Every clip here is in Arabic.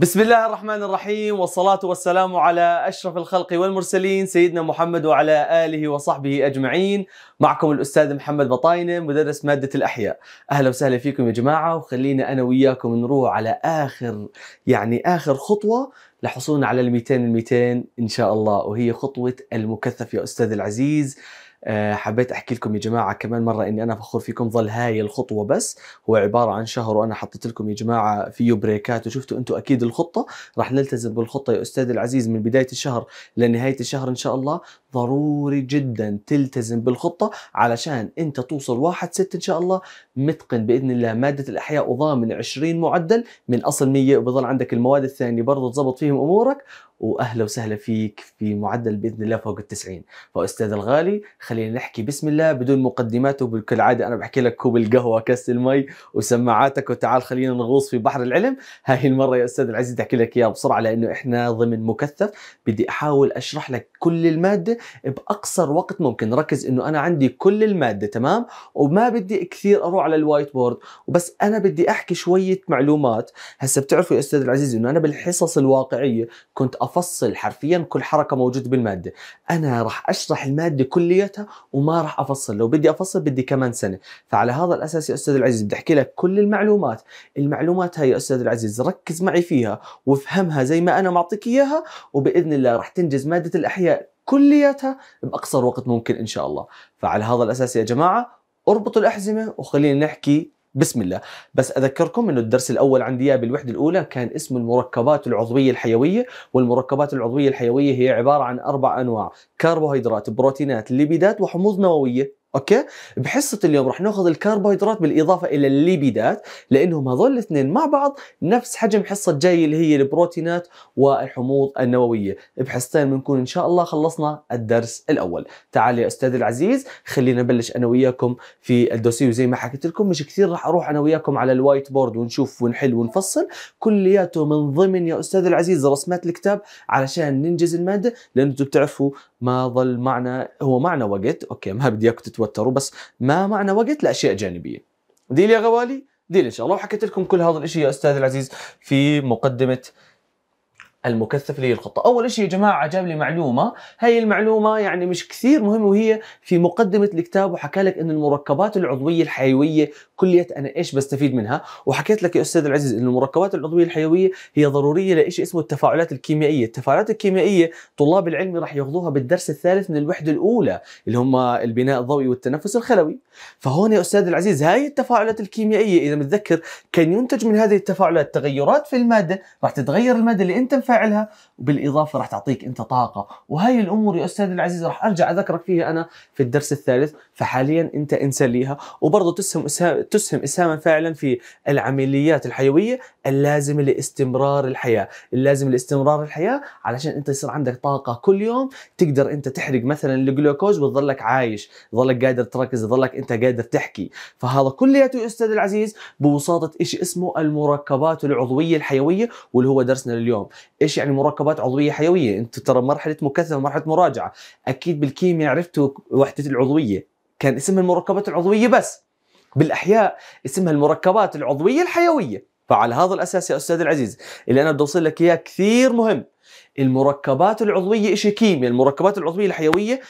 بسم الله الرحمن الرحيم والصلاة والسلام على أشرف الخلق والمرسلين سيدنا محمد وعلى آله وصحبه أجمعين معكم الأستاذ محمد بطاينة مدرس مادة الأحياء أهلا وسهلا فيكم يا جماعة وخلينا أنا وياكم نروح على آخر يعني آخر خطوة لحصولنا على الميتين 200 200 إن شاء الله وهي خطوة المكثف يا أستاذ العزيز آه، حبيت احكي لكم يا جماعه كمان مره اني انا فخور فيكم ظل هاي الخطوه بس هو عباره عن شهر وانا حطيت لكم يا جماعه فيه بريكات وشفتوا انتم اكيد الخطه راح نلتزم بالخطه يا استاذ العزيز من بدايه الشهر لنهايه الشهر ان شاء الله ضروري جدا تلتزم بالخطة علشان انت توصل واحد ست ان شاء الله متقن باذن الله مادة الاحياء وضامن 20 معدل من اصل 100 وبيظل عندك المواد الثانية برضه تزبط فيهم امورك واهلا وسهلا فيك في معدل باذن الله فوق ال 90 فاستاذ الغالي خلينا نحكي بسم الله بدون مقدمات عادة انا بحكي لك كوب القهوه كاس المي وسماعاتك وتعال خلينا نغوص في بحر العلم هاي المره يا استاذ العزيز احكي لك اياها بسرعه لانه احنا ضمن مكثف بدي احاول اشرح لك كل الماده باقصر وقت ممكن ركز انه انا عندي كل الماده تمام وما بدي كثير اروح على الوايت بورد وبس انا بدي احكي شويه معلومات هسا بتعرفوا يا استاذ العزيز انه انا بالحصص الواقعيه كنت افصل حرفيا كل حركه موجوده بالماده انا راح اشرح الماده كليتها وما راح افصل لو بدي افصل بدي كمان سنه فعلى هذا الاساس يا استاذ العزيز بدي احكي لك كل المعلومات المعلومات هاي يا استاذ العزيز ركز معي فيها وافهمها زي ما انا معطيك اياها وباذن الله راح تنجز ماده الاحياء كلياتها باقصر وقت ممكن ان شاء الله فعلى هذا الاساس يا جماعه اربطوا الاحزمه وخلينا نحكي بسم الله بس أذكركم أنه الدرس الأول عندي بالوحدة الأولى كان اسمه المركبات العضوية الحيوية والمركبات العضوية الحيوية هي عبارة عن أربع أنواع كربوهيدرات بروتينات ليبيدات وحموض نووية اوكي بحصه اليوم رح ناخذ الكربوهيدرات بالاضافه الى الليبيدات لانهم هذول الاثنين مع بعض نفس حجم حصه جاي اللي هي البروتينات والحموض النوويه بحصتين بنكون ان شاء الله خلصنا الدرس الاول تعال يا استاذ العزيز خلينا نبلش انا وياكم في الدوسي وزي ما حكيت لكم مش كثير رح اروح انا وياكم على الوايت بورد ونشوف ونحل ونفصل كلياته من ضمن يا استاذ العزيز رسمات الكتاب علشان ننجز الماده لانه انتم بتعرفوا ما ظل معنا هو معنا وقت اوكي ما بدي اياكم تتوتروا بس ما معنا وقت لاشياء جانبيه ديل يا غوالي ديل ان شاء الله وحكيت لكم كل هذا الاشي يا استاذ العزيز في مقدمه المكثف اللي هي الخطة أول شيء يا جماعة جاب لي معلومة هاي المعلومة يعني مش كثير مهمة وهي في مقدمة الكتاب وحكى لك أن المركبات العضوية الحيوية كلية أنا إيش بستفيد منها وحكيت لك يا أستاذ العزيز أن المركبات العضوية الحيوية هي ضرورية لإيش اسمه التفاعلات الكيميائية التفاعلات الكيميائية طلاب العلم راح ياخذوها بالدرس الثالث من الوحدة الأولى اللي هم البناء الضوئي والتنفس الخلوي فهون يا أستاذ العزيز هاي التفاعلات الكيميائية إذا متذكر كان ينتج من هذه التفاعلات تغيرات في المادة راح تتغير المادة اللي أنت تفاعلها وبالاضافه راح تعطيك انت طاقه وهي الامور يا استاذ العزيز راح ارجع اذكرك فيها انا في الدرس الثالث فحاليا انت انسى ليها وبرضه تسهم إسهام تسهم اسهاما فعلا في العمليات الحيويه اللازمه لاستمرار الحياه اللازم لاستمرار الحياه علشان انت يصير عندك طاقه كل يوم تقدر انت تحرق مثلا الجلوكوز وتظلك عايش تظلك قادر تركز تظلك انت قادر تحكي فهذا كلياته يا استاذ العزيز بوساطه شيء اسمه المركبات العضويه الحيويه واللي هو درسنا لليوم ايش يعني مركبات عضويه حيويه انتم ترى مرحله مكثفه مرحله مراجعه اكيد بالكيمياء عرفتوا وحده العضويه كان اسمها المركبات العضويه بس بالاحياء اسمها المركبات العضويه الحيويه فعلى هذا الاساس يا استاذ العزيز اللي انا بدي اوصل لك اياه كثير مهم المركبات العضويه شيء كيمياء المركبات العضويه الحيويه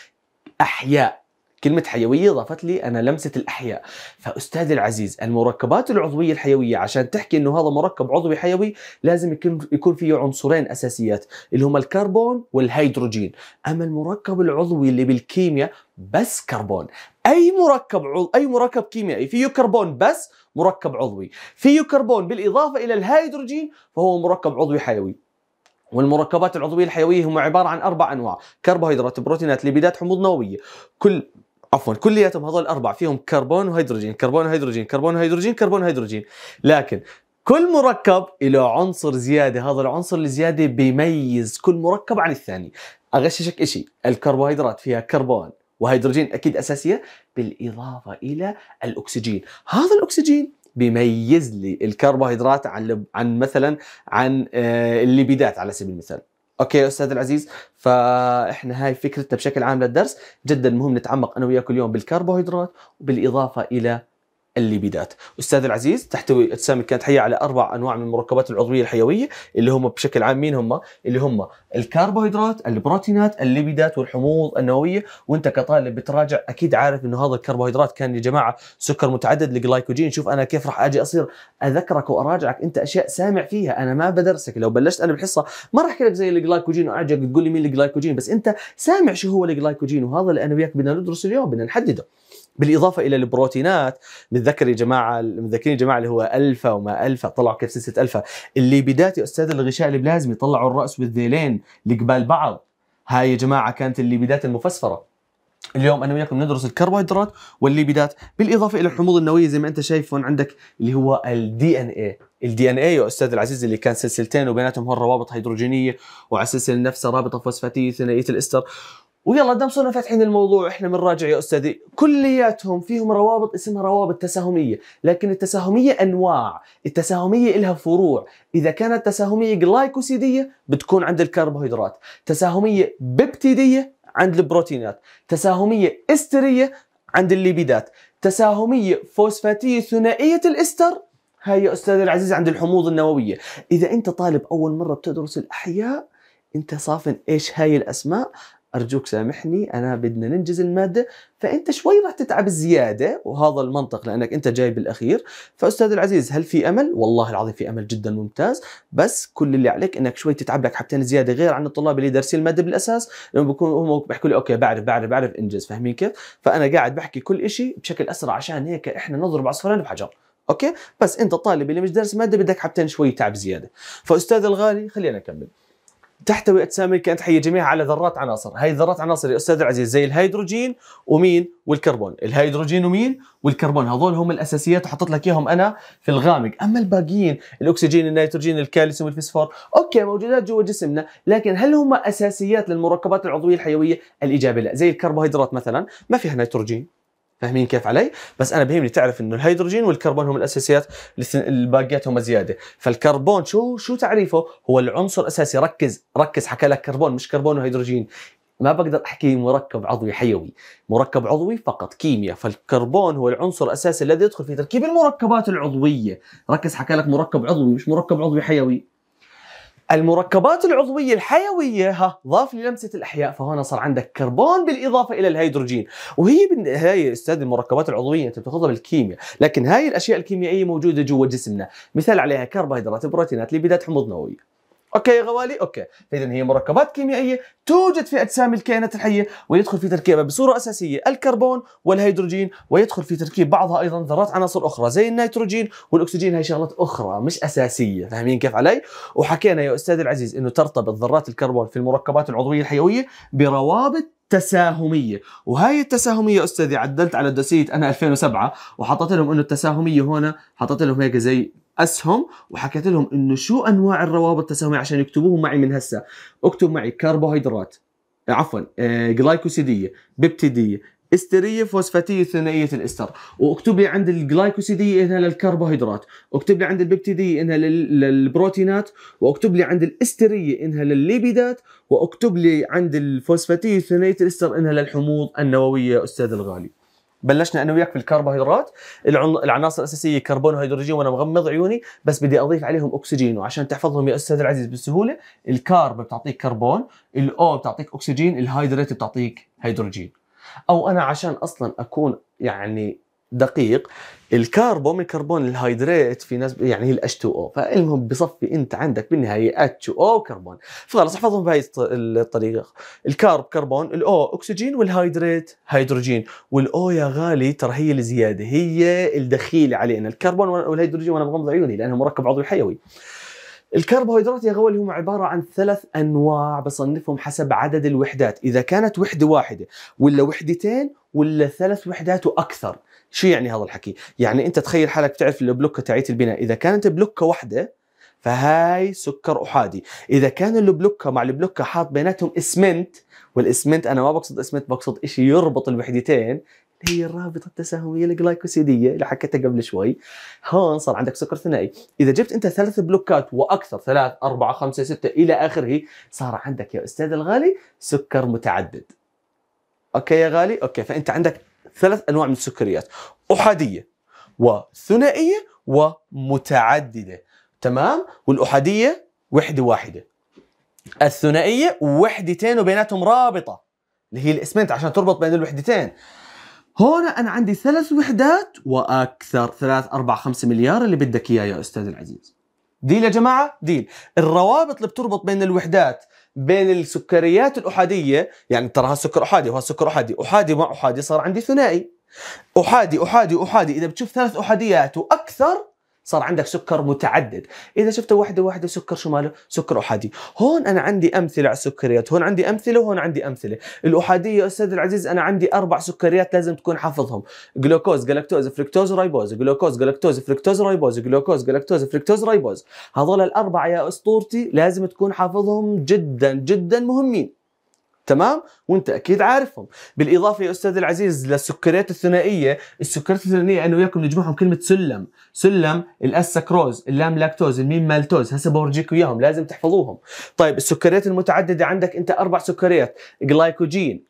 احياء كلمة حيوية ضافت لي أنا لمسة الأحياء فأستاذي العزيز المركبات العضوية الحيوية عشان تحكي أنه هذا مركب عضوي حيوي لازم يكون, فيه عنصرين أساسيات اللي هما الكربون والهيدروجين أما المركب العضوي اللي بالكيمياء بس كربون اي مركب عض... اي مركب كيميائي فيه كربون بس مركب عضوي فيه كربون بالاضافه الى الهيدروجين فهو مركب عضوي حيوي والمركبات العضويه الحيويه هم عباره عن اربع انواع كربوهيدرات بروتينات ليبيدات حموض نوويه كل عفوا كلياتهم هذول الاربع فيهم كربون وهيدروجين كربون وهيدروجين كربون وهيدروجين كربون وهيدروجين لكن كل مركب له عنصر زياده هذا العنصر الزياده بيميز كل مركب عن الثاني اغششك شيء الكربوهيدرات فيها كربون وهيدروجين اكيد اساسيه بالاضافه الى الاكسجين هذا الاكسجين بيميز لي الكربوهيدرات عن عن مثلا عن آه، الليبيدات على سبيل المثال اوكي استاذ العزيز فاحنا هاي فكرتنا بشكل عام للدرس جدا مهم نتعمق انا وياك اليوم بالكربوهيدرات وبالاضافه الى الليبيدات أستاذ العزيز تحتوي أجسام الكائنات على أربع أنواع من المركبات العضوية الحيوية اللي هم بشكل عام مين هم؟ اللي هم الكربوهيدرات البروتينات الليبيدات والحموض النووية وانت كطالب بتراجع أكيد عارف أنه هذا الكربوهيدرات كان يا جماعة سكر متعدد الجلايكوجين شوف أنا كيف راح أجي أصير أذكرك وأراجعك أنت أشياء سامع فيها أنا ما بدرسك لو بلشت أنا بالحصة ما راح أحكي لك زي الجلايكوجين وأعجبك تقول لي مين الجلايكوجين بس أنت سامع شو هو الجلايكوجين وهذا اللي أنا وياك بدنا ندرسه اليوم بدنا نحدده بالاضافه الى البروتينات متذكر يا جماعه متذكرين يا جماعه اللي هو الفا وما الفا طلعوا كيف سلسله الفا اللي يا استاذ الغشاء البلازمي طلعوا الراس والذيلين لقبال بعض هاي يا جماعه كانت اللي بدات المفسفره اليوم انا وياكم ندرس الكربوهيدرات والليبيدات بالاضافه الى الحموض النوويه زي ما انت شايف هون عندك اللي هو الدي ان اي الدي ان اي يا استاذ العزيز اللي كان سلسلتين وبيناتهم هون روابط هيدروجينيه وعلى السلسله نفسها رابطه فوسفاتيه ثنائيه الاستر ويلا دام صرنا فاتحين الموضوع احنا بنراجع يا استاذي كلياتهم فيهم روابط اسمها روابط تساهميه لكن التساهميه انواع التساهميه لها فروع اذا كانت تساهميه جلايكوسيديه بتكون عند الكربوهيدرات تساهميه ببتيديه عند البروتينات تساهميه استريه عند الليبيدات تساهميه فوسفاتيه ثنائيه الاستر هاي يا استاذي العزيز عند الحموض النوويه اذا انت طالب اول مره بتدرس الاحياء انت صافن ايش هاي الاسماء ارجوك سامحني انا بدنا ننجز الماده فانت شوي راح تتعب زياده وهذا المنطق لانك انت جاي بالاخير فاستاذ العزيز هل في امل والله العظيم في امل جدا ممتاز بس كل اللي عليك انك شوي تتعب لك حبتين زياده غير عن الطلاب اللي دارسين الماده بالاساس لانه بكون هم بيحكوا لي اوكي بعرف بعرف بعرف انجز فاهمين كيف فانا قاعد بحكي كل شيء بشكل اسرع عشان هيك احنا نضرب عصفورين بحجر اوكي بس انت طالب اللي مش دارس ماده بدك حبتين شوي تعب زياده فاستاذ الغالي خلينا نكمل تحتوي اجسام الكائنات الحيه جميعها على ذرات عناصر، هاي الذرات عناصر يا استاذ العزيز زي الهيدروجين ومين؟ والكربون، الهيدروجين ومين؟ والكربون، هذول هم الاساسيات وحطيت لك اياهم انا في الغامق، اما الباقيين الاكسجين، النيتروجين، الكالسيوم، الفسفور، اوكي موجودات جوا جسمنا، لكن هل هم اساسيات للمركبات العضويه الحيويه؟ الاجابه لا، زي الكربوهيدرات مثلا ما فيها نيتروجين، فاهمين كيف علي؟ بس انا بهمني تعرف انه الهيدروجين والكربون هم الاساسيات الباقيات هم زياده، فالكربون شو شو تعريفه؟ هو العنصر الاساسي ركز ركز حكى لك كربون مش كربون وهيدروجين، ما بقدر احكي مركب عضوي حيوي، مركب عضوي فقط كيمياء، فالكربون هو العنصر الاساسي الذي يدخل في تركيب المركبات العضويه، ركز حكى لك مركب عضوي مش مركب عضوي حيوي. المركبات العضوية الحيوية ها ضاف للمسة الأحياء فهنا صار عندك كربون بالإضافة إلى الهيدروجين وهي بالنهاية أستاذ المركبات العضوية أنت بتاخذها بالكيمياء لكن هاي الأشياء الكيميائية موجودة جوا جسمنا مثال عليها كربوهيدرات بروتينات لبدات حمض نووية اوكي يا غوالي اوكي فاذا هي مركبات كيميائيه توجد في اجسام الكائنات الحيه ويدخل في تركيبها بصوره اساسيه الكربون والهيدروجين ويدخل في تركيب بعضها ايضا ذرات عناصر اخرى زي النيتروجين والاكسجين هي شغلات اخرى مش اساسيه فاهمين كيف علي وحكينا يا استاذ العزيز انه ترتبط ذرات الكربون في المركبات العضويه الحيويه بروابط تساهميه وهاي التساهميه استاذي عدلت على الدوسيه انا 2007 وحطيت لهم انه التساهميه هنا حطيت لهم هيك زي اسهم وحكيت لهم انه شو انواع الروابط التساهميه عشان يكتبوهم معي من هسه اكتب معي كربوهيدرات عفوا آه، جلايكوسيديه بيبتيديه استريه فوسفاتيه ثنائيه الاستر واكتب لي عند الجلايكوسيديه انها للكربوهيدرات اكتب لي عند البيبتيديه انها للبروتينات واكتب لي عند الاستريه انها للليبيدات واكتب لي عند الفوسفاتيه ثنائيه الاستر انها للحموض النوويه استاذ الغالي بلشنا انا وياك في الكربوهيدرات العناصر الاساسيه كربون وهيدروجين وانا مغمض عيوني بس بدي اضيف عليهم اكسجين وعشان تحفظهم يا استاذ العزيز بسهوله الكارب بتعطيك كربون الاو بتعطيك اكسجين الهيدرات بتعطيك هيدروجين او انا عشان اصلا اكون يعني دقيق الكربون من كربون الهيدريت في ناس يعني هي الاتش 2 او فالمهم بصفي انت عندك بالنهايه اتش او كربون فخلاص احفظهم بهي الطريقه الكارب كربون الاو اكسجين والهيدريت هيدروجين والاو يا غالي ترى هي الزياده هي الدخيل علينا الكربون والهيدروجين وانا بغمض عيوني لانه مركب عضوي حيوي الكربوهيدرات يا غوالي هم عبارة عن ثلاث أنواع بصنفهم حسب عدد الوحدات إذا كانت وحدة واحدة ولا وحدتين ولا ثلاث وحدات وأكثر شو يعني هذا الحكي؟ يعني أنت تخيل حالك تعرف البلوكة تاعيت البناء إذا كانت بلوكة واحدة فهاي سكر احادي اذا كان البلوكه مع البلوكه حاط بيناتهم اسمنت والاسمنت انا ما بقصد اسمنت بقصد شيء يربط الوحدتين اللي هي الرابطه التساهميه الجلايكوسيديه اللي حكيتها قبل شوي هون صار عندك سكر ثنائي اذا جبت انت ثلاث بلوكات واكثر ثلاث أربعة خمسة ستة الى اخره صار عندك يا استاذ الغالي سكر متعدد اوكي يا غالي اوكي فانت عندك ثلاث انواع من السكريات احاديه وثنائيه ومتعدده تمام والاحاديه وحده واحده الثنائيه وحدتين وبيناتهم رابطه اللي هي الاسمنت عشان تربط بين الوحدتين هون انا عندي ثلاث وحدات واكثر ثلاث اربع خمسة مليار اللي بدك اياه يا استاذ العزيز ديل يا جماعه ديل الروابط اللي بتربط بين الوحدات بين السكريات الاحاديه يعني ترى هالسكر احادي وهالسكر احادي احادي مع احادي صار عندي ثنائي احادي احادي احادي اذا بتشوف ثلاث احاديات واكثر صار عندك سكر متعدد اذا شفت واحده واحده سكر شماله سكر احادي هون انا عندي امثله على السكريات هون عندي امثله وهون عندي امثله الاحاديه يا استاذ العزيز انا عندي اربع سكريات لازم تكون حافظهم جلوكوز جلاكتوز فركتوز ريبوز جلوكوز جلاكتوز فركتوز ريبوز جلوكوز جلاكتوز فركتوز ريبوز هذول الاربعه يا اسطورتي لازم تكون حافظهم جدا جدا مهمين تمام وانت اكيد عارفهم بالاضافه يا استاذ العزيز للسكريات الثنائيه السكريات الثنائيه انا وياكم نجمعهم كلمه سلم سلم الاس سكروز اللام لاكتوز الميم مالتوز هسه بورجيكم اياهم لازم تحفظوهم طيب السكريات المتعدده عندك انت اربع سكريات جلايكوجين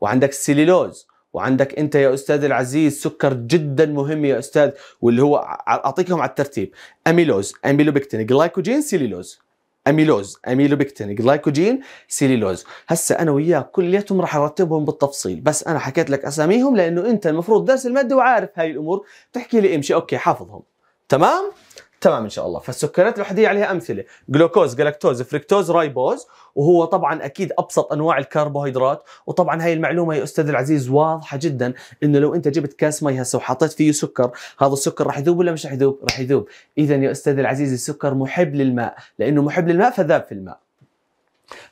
وعندك السليلوز وعندك انت يا استاذ العزيز سكر جدا مهم يا استاذ واللي هو اعطيكهم على الترتيب اميلوز اميلوبكتين جلايكوجين سيليلوز اميلوز اميلوبكتين جلايكوجين سيليلوز هسا انا وياك كليتهم راح ارتبهم بالتفصيل بس انا حكيت لك اساميهم لانه انت المفروض درس الماده وعارف هاي الامور بتحكي لي امشي اوكي حافظهم تمام تمام ان شاء الله فالسكريات الوحديه عليها امثله جلوكوز جلاكتوز فركتوز رايبوز وهو طبعا اكيد ابسط انواع الكربوهيدرات وطبعا هاي المعلومه يا استاذ العزيز واضحه جدا انه لو انت جبت كاس مي هسه وحطيت فيه سكر هذا السكر راح يذوب ولا مش راح يذوب راح يذوب اذا يا استاذ العزيز السكر محب للماء لانه محب للماء فذاب في الماء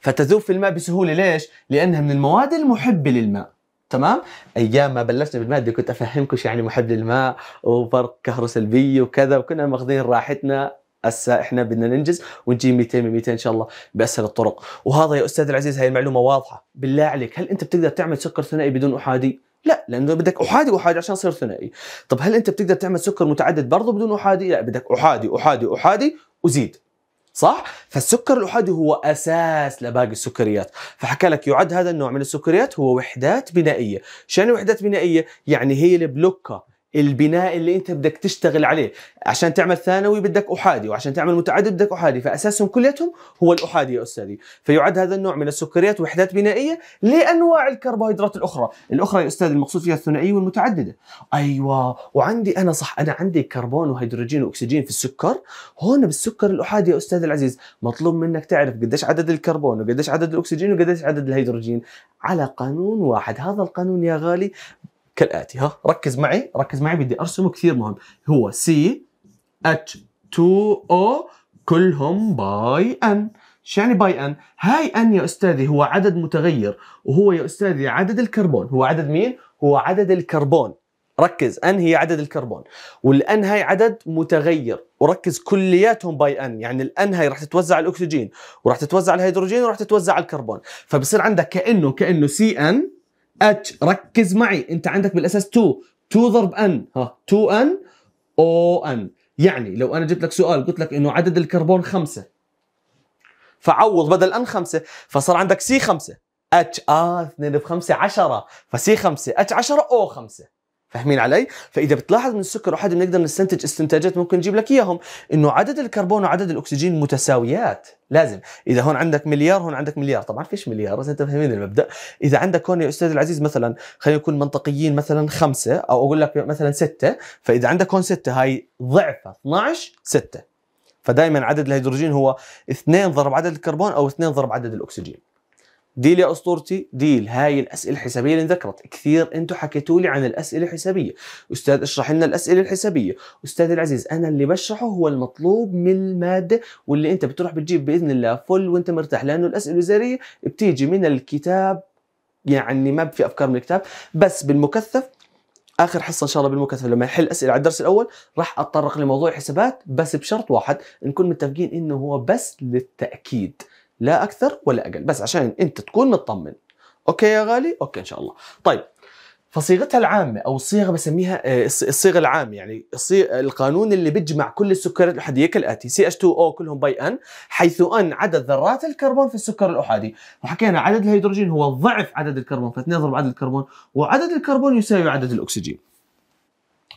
فتذوب في الماء بسهوله ليش لانها من المواد المحبه للماء تمام ايام ما بلشنا بالماده كنت افهمكم يعني محب للماء وفرق سلبي وكذا وكنا ماخذين راحتنا هسا احنا بدنا ننجز ونجيب 200 من 200 ان شاء الله باسهل الطرق وهذا يا استاذ العزيز هاي المعلومه واضحه بالله عليك هل انت بتقدر تعمل سكر ثنائي بدون احادي لا لانه بدك احادي احادي عشان يصير ثنائي طب هل انت بتقدر تعمل سكر متعدد برضه بدون احادي لا بدك احادي احادي احادي وزيد صح؟ فالسكر الأحادي هو أساس لباقي السكريات فحكى لك يعد هذا النوع من السكريات هو وحدات بنائية شنو وحدات بنائية؟ يعني هي البلوكة البناء اللي انت بدك تشتغل عليه عشان تعمل ثانوي بدك احادي وعشان تعمل متعدد بدك احادي فاساسهم كليتهم هو الاحادي يا استاذي فيعد هذا النوع من السكريات وحدات بنائيه لانواع الكربوهيدرات الاخرى الاخرى يا استاذ المقصود فيها الثنائيه والمتعدده ايوه وعندي انا صح انا عندي كربون وهيدروجين واكسجين في السكر هون بالسكر الاحادي يا استاذ العزيز مطلوب منك تعرف قديش عدد الكربون وقديش عدد الاكسجين وقديش عدد الهيدروجين على قانون واحد هذا القانون يا غالي كالاتي ها ركز معي ركز معي بدي ارسمه كثير مهم هو سي اتش 2 او كلهم باي ان شو يعني باي ان هاي ان يا استاذي هو عدد متغير وهو يا استاذي عدد الكربون هو عدد مين هو عدد الكربون ركز ان هي عدد الكربون والان هاي عدد متغير وركز كلياتهم باي ان يعني الان هاي راح تتوزع الاكسجين وراح تتوزع الهيدروجين وراح تتوزع الكربون فبصير عندك كانه كانه سي ان اتش ركز معي انت عندك بالاساس 2 2 ضرب ان ها 2 ان او ان يعني لو انا جبت لك سؤال قلت لك انه عدد الكربون خمسه فعوض بدل ان خمسه فصار عندك سي خمسه اتش اه 2 بخمسة 10 فسي 5 اتش 10 او 5 فاهمين علي؟ فاذا بتلاحظ من السكر واحد بنقدر نستنتج استنتاجات ممكن نجيب لك اياهم انه عدد الكربون وعدد الاكسجين متساويات لازم اذا هون عندك مليار هون عندك مليار طبعا فيش مليار بس انت فاهمين المبدا اذا عندك هون يا استاذ العزيز مثلا خلينا نكون منطقيين مثلا خمسة او اقول لك مثلا ستة فاذا عندك هون ستة هاي ضعفها 12 ستة فدائما عدد الهيدروجين هو 2 ضرب عدد الكربون او 2 ضرب عدد الاكسجين ديل يا اسطورتي ديل هاي الاسئله الحسابيه اللي انذكرت كثير انتم حكيتوا لي عن الاسئله الحسابيه استاذ اشرح لنا الاسئله الحسابيه استاذ العزيز انا اللي بشرحه هو المطلوب من الماده واللي انت بتروح بتجيب باذن الله فل وانت مرتاح لانه الاسئله الوزاريه بتيجي من الكتاب يعني ما في افكار من الكتاب بس بالمكثف اخر حصه ان شاء الله بالمكثف لما نحل اسئله على الدرس الاول راح اتطرق لموضوع حسابات بس بشرط واحد نكون متفقين انه هو بس للتاكيد لا اكثر ولا اقل بس عشان انت تكون مطمن اوكي يا غالي اوكي ان شاء الله طيب فصيغتها العامة أو الصيغة بسميها آه، الصيغة العامة يعني القانون اللي بيجمع كل السكريات الأحادية كالآتي CH2O كلهم باي أن حيث أن عدد ذرات الكربون في السكر الأحادي وحكينا عدد الهيدروجين هو ضعف عدد الكربون فاثنين ضرب عدد الكربون وعدد الكربون يساوي عدد الأكسجين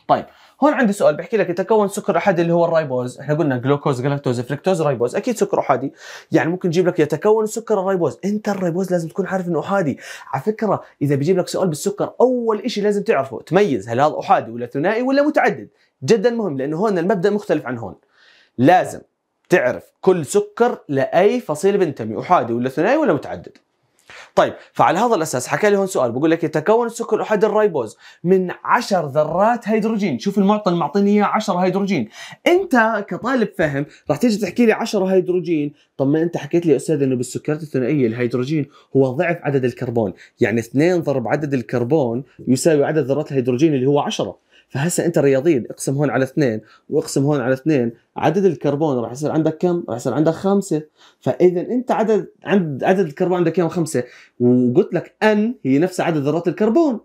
طيب هون عندي سؤال بحكي لك يتكون سكر احادي اللي هو الرايبوز احنا قلنا جلوكوز جلاكتوز فلكتوز رايبوز اكيد سكر احادي يعني ممكن يجيب لك يتكون سكر الرايبوز انت الرايبوز لازم تكون عارف انه احادي على فكره اذا بيجيب لك سؤال بالسكر اول شيء لازم تعرفه تميز هل هذا احادي ولا ثنائي ولا متعدد جدا مهم لانه هون المبدا مختلف عن هون لازم تعرف كل سكر لاي فصيله بنتمي احادي ولا ثنائي ولا متعدد طيب فعلى هذا الاساس حكى لي هون سؤال بقول لك يتكون السكر احد الريبوز من 10 ذرات هيدروجين شوف المعطى اللي معطيني اياه 10 هيدروجين انت كطالب فهم راح تيجي تحكي لي 10 هيدروجين طب ما انت حكيت لي يا استاذ انه بالسكرات الثنائيه الهيدروجين هو ضعف عدد الكربون يعني 2 ضرب عدد الكربون يساوي عدد ذرات الهيدروجين اللي هو 10 فهسه انت الرياضيين اقسم هون على اثنين واقسم هون على اثنين عدد الكربون راح يصير عندك كم؟ راح يصير عندك خمسه فاذا انت عدد عند عدد الكربون عندك كم خمسه وقلت لك ان هي نفس عدد ذرات الكربون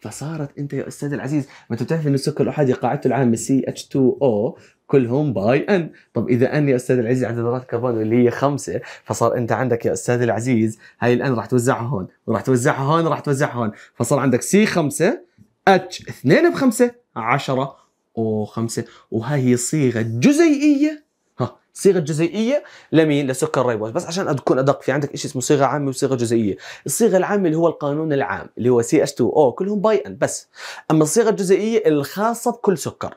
فصارت انت يا استاذ العزيز ما انت بتعرف انه السكر الاحادي قاعدته العامه سي اتش 2 او كلهم باي ان طب اذا ان يا استاذ العزيز عدد ذرات الكربون اللي هي خمسه فصار انت عندك يا استاذ العزيز هاي الان راح توزعها هون وراح توزعها هون وراح توزعها هون فصار عندك سي خمسه اتش 2 ب 5 10 و5 وهاي هي صيغة جزيئية ها صيغة جزيئية لمين؟ لسكر الريبوز بس عشان أكون أدق في عندك شيء اسمه صيغة عامة وصيغة جزيئية الصيغة العامة اللي هو القانون العام اللي هو سي اتش 2 او كلهم باي ان بس أما الصيغة الجزيئية الخاصة بكل سكر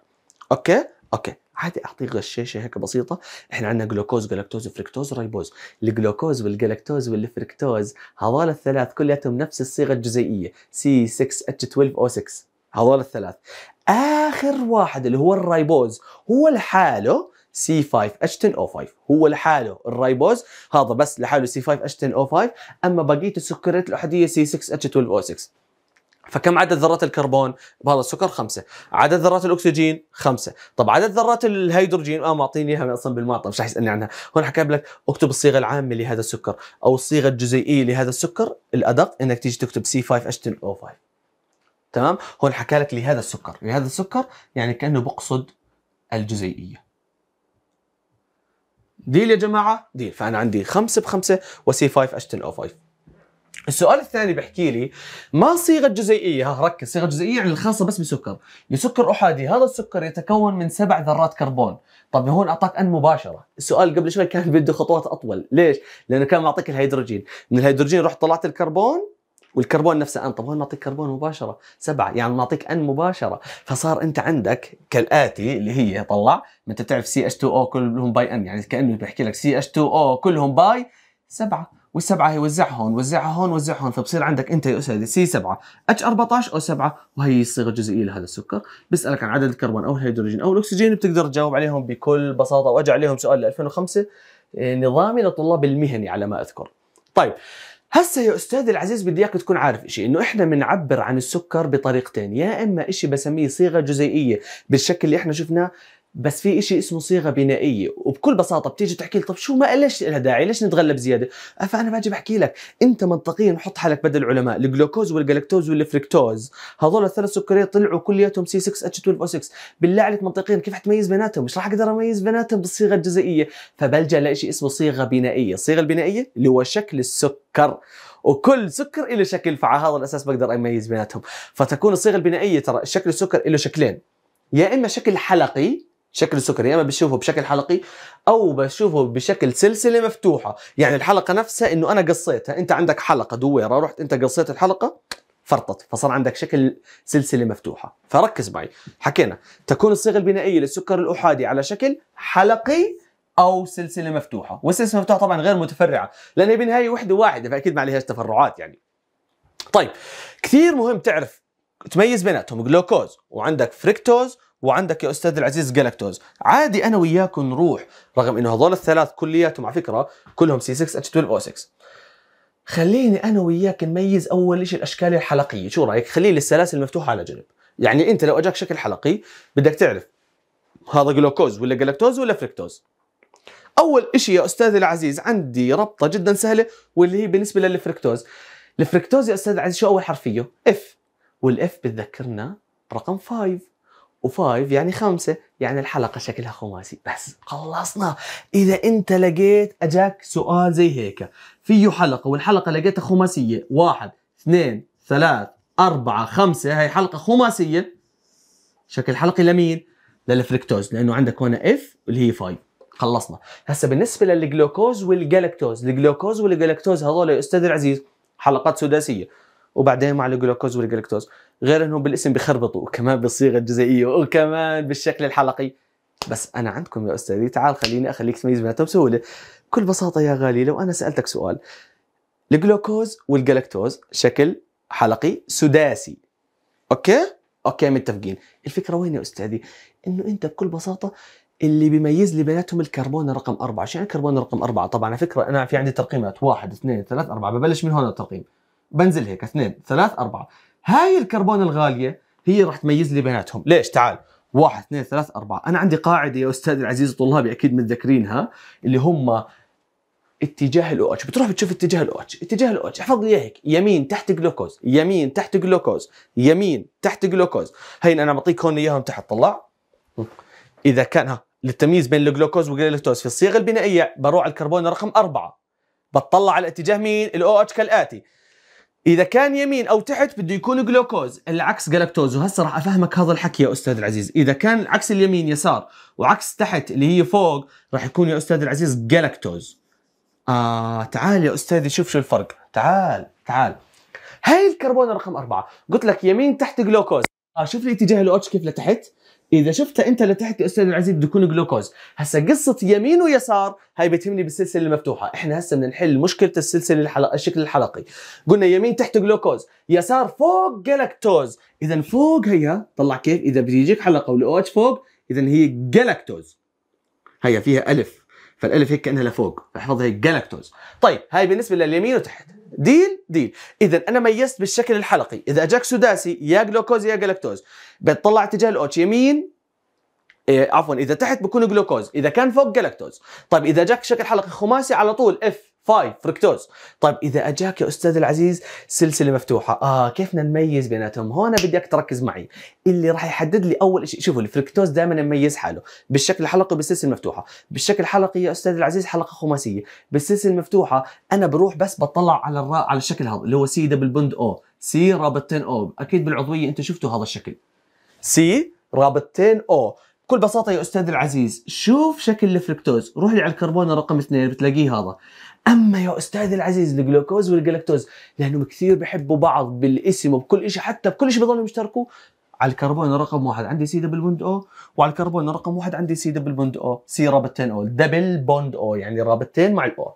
أوكي؟ أوكي عادي اعطيه غشاشه هيك بسيطه احنا عندنا جلوكوز جلاكتوز فركتوز رايبوز الجلوكوز والجلاكتوز والفركتوز هذول الثلاث كلياتهم نفس الصيغه الجزيئيه C6H12O6 هذول الثلاث اخر واحد اللي هو الرايبوز هو لحاله C5H10O5 هو لحاله الرايبوز هذا بس لحاله C5H10O5 اما بقيه السكريات الاحاديه C6H12O6 فكم عدد ذرات الكربون بهذا السكر خمسة عدد ذرات الأكسجين خمسة طب عدد ذرات الهيدروجين آه معطيني إياها أصلا بالمعطى مش رح يسألني عنها هون حكى لك اكتب الصيغة العامة لهذا السكر أو الصيغة الجزيئية لهذا السكر الأدق إنك تيجي تكتب C5H10O5 تمام هون حكى لك لهذا السكر لهذا السكر يعني كأنه بقصد الجزيئية ديل يا جماعة ديل فأنا عندي خمسة بخمسة وسي 5 H10O5 السؤال الثاني بحكي لي ما صيغه جزيئيه ها ركز صيغه جزيئيه يعني الخاصه بس بسكر لسكر احادي هذا السكر يتكون من سبع ذرات كربون طب هون اعطاك ان مباشره السؤال قبل شوي كان بده خطوات اطول ليش لانه كان معطيك الهيدروجين من الهيدروجين رحت طلعت الكربون والكربون نفسه ان طب هون نعطيك كربون مباشره سبعه يعني نعطيك ان مباشره فصار انت عندك كالاتي اللي هي طلع انت بتعرف سي اتش 2 او كلهم باي ان يعني كانه بحكي لك سي اتش 2 او كلهم باي سبعه والسبعه هي وزعها هون وزعها هون وزعها هون فبصير عندك انت يا اسيد سي 7 اتش 14 او 7 وهي الصيغه الجزئيه لهذا السكر بيسالك عن عدد الكربون او الهيدروجين او الاكسجين بتقدر تجاوب عليهم بكل بساطه واجى عليهم سؤال ل 2005 إيه، نظامي للطلاب المهني على ما اذكر طيب هسه يا استاذي العزيز بدي اياك تكون عارف شيء انه احنا بنعبر عن السكر بطريقتين يا اما شيء بسميه صيغه جزيئيه بالشكل اللي احنا شفناه بس في إشي اسمه صيغه بنائيه وبكل بساطه بتيجي تحكي لي طب شو ما ليش لها داعي ليش نتغلب زياده فانا باجي بحكي لك انت منطقيا حط حالك بدل العلماء الجلوكوز والجلكتوز والفركتوز هذول الثلاث سكريات طلعوا كلياتهم سي 6 اتش 12 او 6 بالله عليك منطقيا كيف حتميز بيناتهم مش راح اقدر اميز بيناتهم بالصيغه الجزئيه فبلجا لشيء اسمه صيغه بنائيه الصيغه البنائيه اللي هو شكل السكر وكل سكر له شكل فعلى هذا الاساس بقدر اميز بيناتهم فتكون الصيغه البنائيه ترى شكل السكر له شكلين يا اما شكل حلقي شكل السكر يا اما بشوفه بشكل حلقي او بشوفه بشكل سلسله مفتوحه يعني الحلقه نفسها انه انا قصيتها انت عندك حلقه دويره رحت انت قصيت الحلقه فرطت فصار عندك شكل سلسله مفتوحه فركز معي حكينا تكون الصيغه البنائيه للسكر الاحادي على شكل حلقي او سلسله مفتوحه والسلسله المفتوحه طبعا غير متفرعه لان بالنهايه وحده واحده فاكيد ما عليهاش تفرعات يعني طيب كثير مهم تعرف تميز بيناتهم جلوكوز وعندك فركتوز وعندك يا استاذ العزيز جالكتوز عادي انا وياك نروح رغم انه هذول الثلاث كلياتهم على فكره كلهم سي 6 اتش 12 او 6 خليني انا وياك نميز اول شيء الاشكال الحلقيه شو رايك لي السلاسل المفتوحه على جنب يعني انت لو اجاك شكل حلقي بدك تعرف هذا جلوكوز ولا جلاكتوز ولا فركتوز اول شيء يا استاذي العزيز عندي ربطه جدا سهله واللي هي بالنسبه للفركتوز الفركتوز يا استاذ العزيز شو اول حرف فيه اف والاف بتذكرنا رقم 5 و5 يعني خمسة يعني الحلقة شكلها خماسي بس خلصنا إذا أنت لقيت أجاك سؤال زي هيك فيه حلقة والحلقة لقيتها خماسية واحد اثنين ثلاث أربعة خمسة هاي حلقة خماسية شكل حلقي لمين؟ للفركتوز لأنه عندك هنا اف اللي هي 5 خلصنا هسه بالنسبة للجلوكوز والجلكتوز الجلوكوز والجلكتوز هذول يا أستاذ العزيز حلقات سداسية وبعدين مع الجلوكوز والجلوكتوز غير انه بالاسم بيخربطوا وكمان بالصيغه الجزيئيه وكمان بالشكل الحلقي بس انا عندكم يا استاذي تعال خليني اخليك تميز بيناتهم بسهوله بكل بساطه يا غالي لو انا سالتك سؤال الجلوكوز والجلكتوز شكل حلقي سداسي اوكي اوكي متفقين الفكره وين يا استاذي انه انت بكل بساطه اللي بيميز لي بيناتهم الكربون رقم أربعة شو يعني الكربون رقم أربعة طبعا على فكرة أنا في عندي ترقيمات واحد اثنين ثلاث أربعة ببلش من هون الترقيم بنزل هيك اثنين ثلاث أربعة هاي الكربون الغالية هي راح تميز لي بيناتهم ليش تعال واحد اثنين ثلاث أربعة أنا عندي قاعدة يا أستاذ العزيز وطلابي أكيد متذكرينها اللي هم اتجاه الاو اتش بتروح بتشوف اتجاه الاو اتش اتجاه الاو اتش احفظ لي هيك يمين تحت جلوكوز يمين تحت جلوكوز يمين تحت جلوكوز هين انا بعطيك هون اياهم تحت طلع اذا كان ها للتمييز بين الجلوكوز والجلوكوز في الصيغه البنائيه بروح على الكربون رقم أربعة بتطلع على اتجاه مين الاو اتش كالاتي اذا كان يمين او تحت بده يكون جلوكوز العكس جلاكتوز وهسه راح افهمك هذا الحكي يا استاذ العزيز اذا كان عكس اليمين يسار وعكس تحت اللي هي فوق راح يكون يا استاذ العزيز جلاكتوز آه تعال يا استاذي شوف شو الفرق تعال تعال هاي الكربون رقم أربعة قلت لك يمين تحت جلوكوز آه شوف الاتجاه الاوتش كيف لتحت اذا شفتها انت لتحت يا استاذ العزيز بده يكون جلوكوز هسا قصه يمين ويسار هاي بتهمني بالسلسله المفتوحه احنا هسا بدنا نحل مشكله السلسله الحلق... الشكل الحلقي قلنا يمين تحت جلوكوز يسار فوق جلاكتوز اذا فوق هي طلع كيف اذا بيجيك حلقه ولو اتش فوق اذا هي جلاكتوز هي فيها الف فالالف هيك كانها لفوق احفظها هي جلاكتوز طيب هاي بالنسبه لليمين وتحت ديل ديل اذا انا ميزت بالشكل الحلقي اذا اجاك سداسي يا جلوكوز يا جلاكتوز بتطلع اتجاه الاوتش يمين إيه عفوا اذا تحت بكون جلوكوز اذا كان فوق جلاكتوز طيب اذا جاك شكل حلقي خماسي على طول اف 5 فركتوز طيب اذا اجاك يا استاذ العزيز سلسله مفتوحه اه كيف نميز بيناتهم هون بدك تركز معي اللي راح يحدد لي اول شيء شوفوا الفركتوز دائما يميز حاله بالشكل الحلقي بالسلسله المفتوحه بالشكل الحلقي يا استاذ العزيز حلقه خماسيه بالسلسله المفتوحه انا بروح بس بطلع على الرا... على الشكل هذا اللي هو سي دبل بند او سي رابطتين او اكيد بالعضويه انتم شفتوا هذا الشكل سي رابطتين او بكل بساطه يا استاذ العزيز شوف شكل الفركتوز روح لي على الكربون رقم اثنين بتلاقيه هذا اما يا استاذ العزيز الجلوكوز والجلاكتوز لانهم كثير بحبوا بعض بالاسم وبكل شيء حتى بكل شيء بيضلوا يشتركوا على الكربون رقم واحد عندي سي دبل بوند او وعلى الكربون رقم واحد عندي سي دبل بوند او سي رابطتين او دبل بوند او يعني رابطتين مع الاو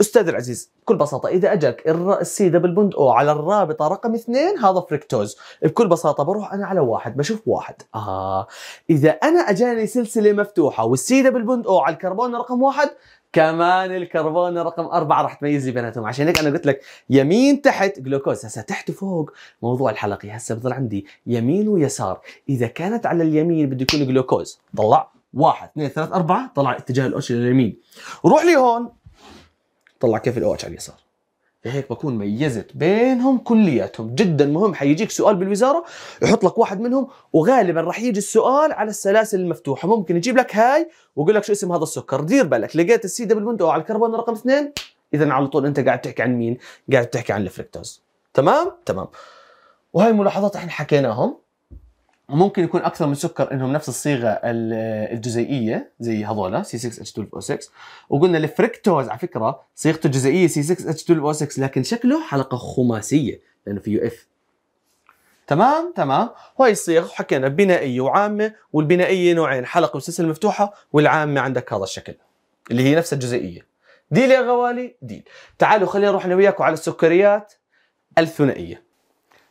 استاذ العزيز بكل بساطه اذا اجاك السي دبل بوند او على الرابطه رقم اثنين هذا فريكتوز بكل بساطه بروح انا على واحد بشوف واحد اه اذا انا اجاني سلسله مفتوحه والسي دبل بوند او على الكربون رقم واحد كمان الكربون رقم أربعة راح تميز لي بيناتهم عشان هيك أنا قلت لك يمين تحت جلوكوز هسا تحت وفوق موضوع الحلقة هسا بضل عندي يمين ويسار إذا كانت على اليمين بده يكون جلوكوز طلع واحد اثنين ثلاث أربعة طلع اتجاه الأوش لليمين روح لي هون طلع كيف الاو اتش على اليسار هيك بكون ميزت بينهم كلياتهم جدا مهم حيجيك سؤال بالوزاره يحط لك واحد منهم وغالبا راح يجي السؤال على السلاسل المفتوحه ممكن يجيب لك هاي ويقول لك شو اسم هذا السكر دير بالك لقيت السي دبل او على الكربون رقم اثنين اذا على طول انت قاعد تحكي عن مين قاعد تحكي عن الفركتوز تمام تمام وهي ملاحظات احنا حكيناهم ممكن يكون اكثر من سكر انهم نفس الصيغه الجزيئيه زي هذولا سي 6H12O6 وقلنا الفركتوز على فكره صيغته جزيئيه سي 6H12O6 لكن شكله حلقه خماسيه لانه فيه اف تمام تمام وهي الصيغ حكينا بنائيه وعامه والبنائيه نوعين حلقه وسلسله مفتوحه والعامه عندك هذا الشكل اللي هي نفسها الجزيئيه ديل يا غوالي ديل تعالوا خلينا نروح انا وياكم على السكريات الثنائيه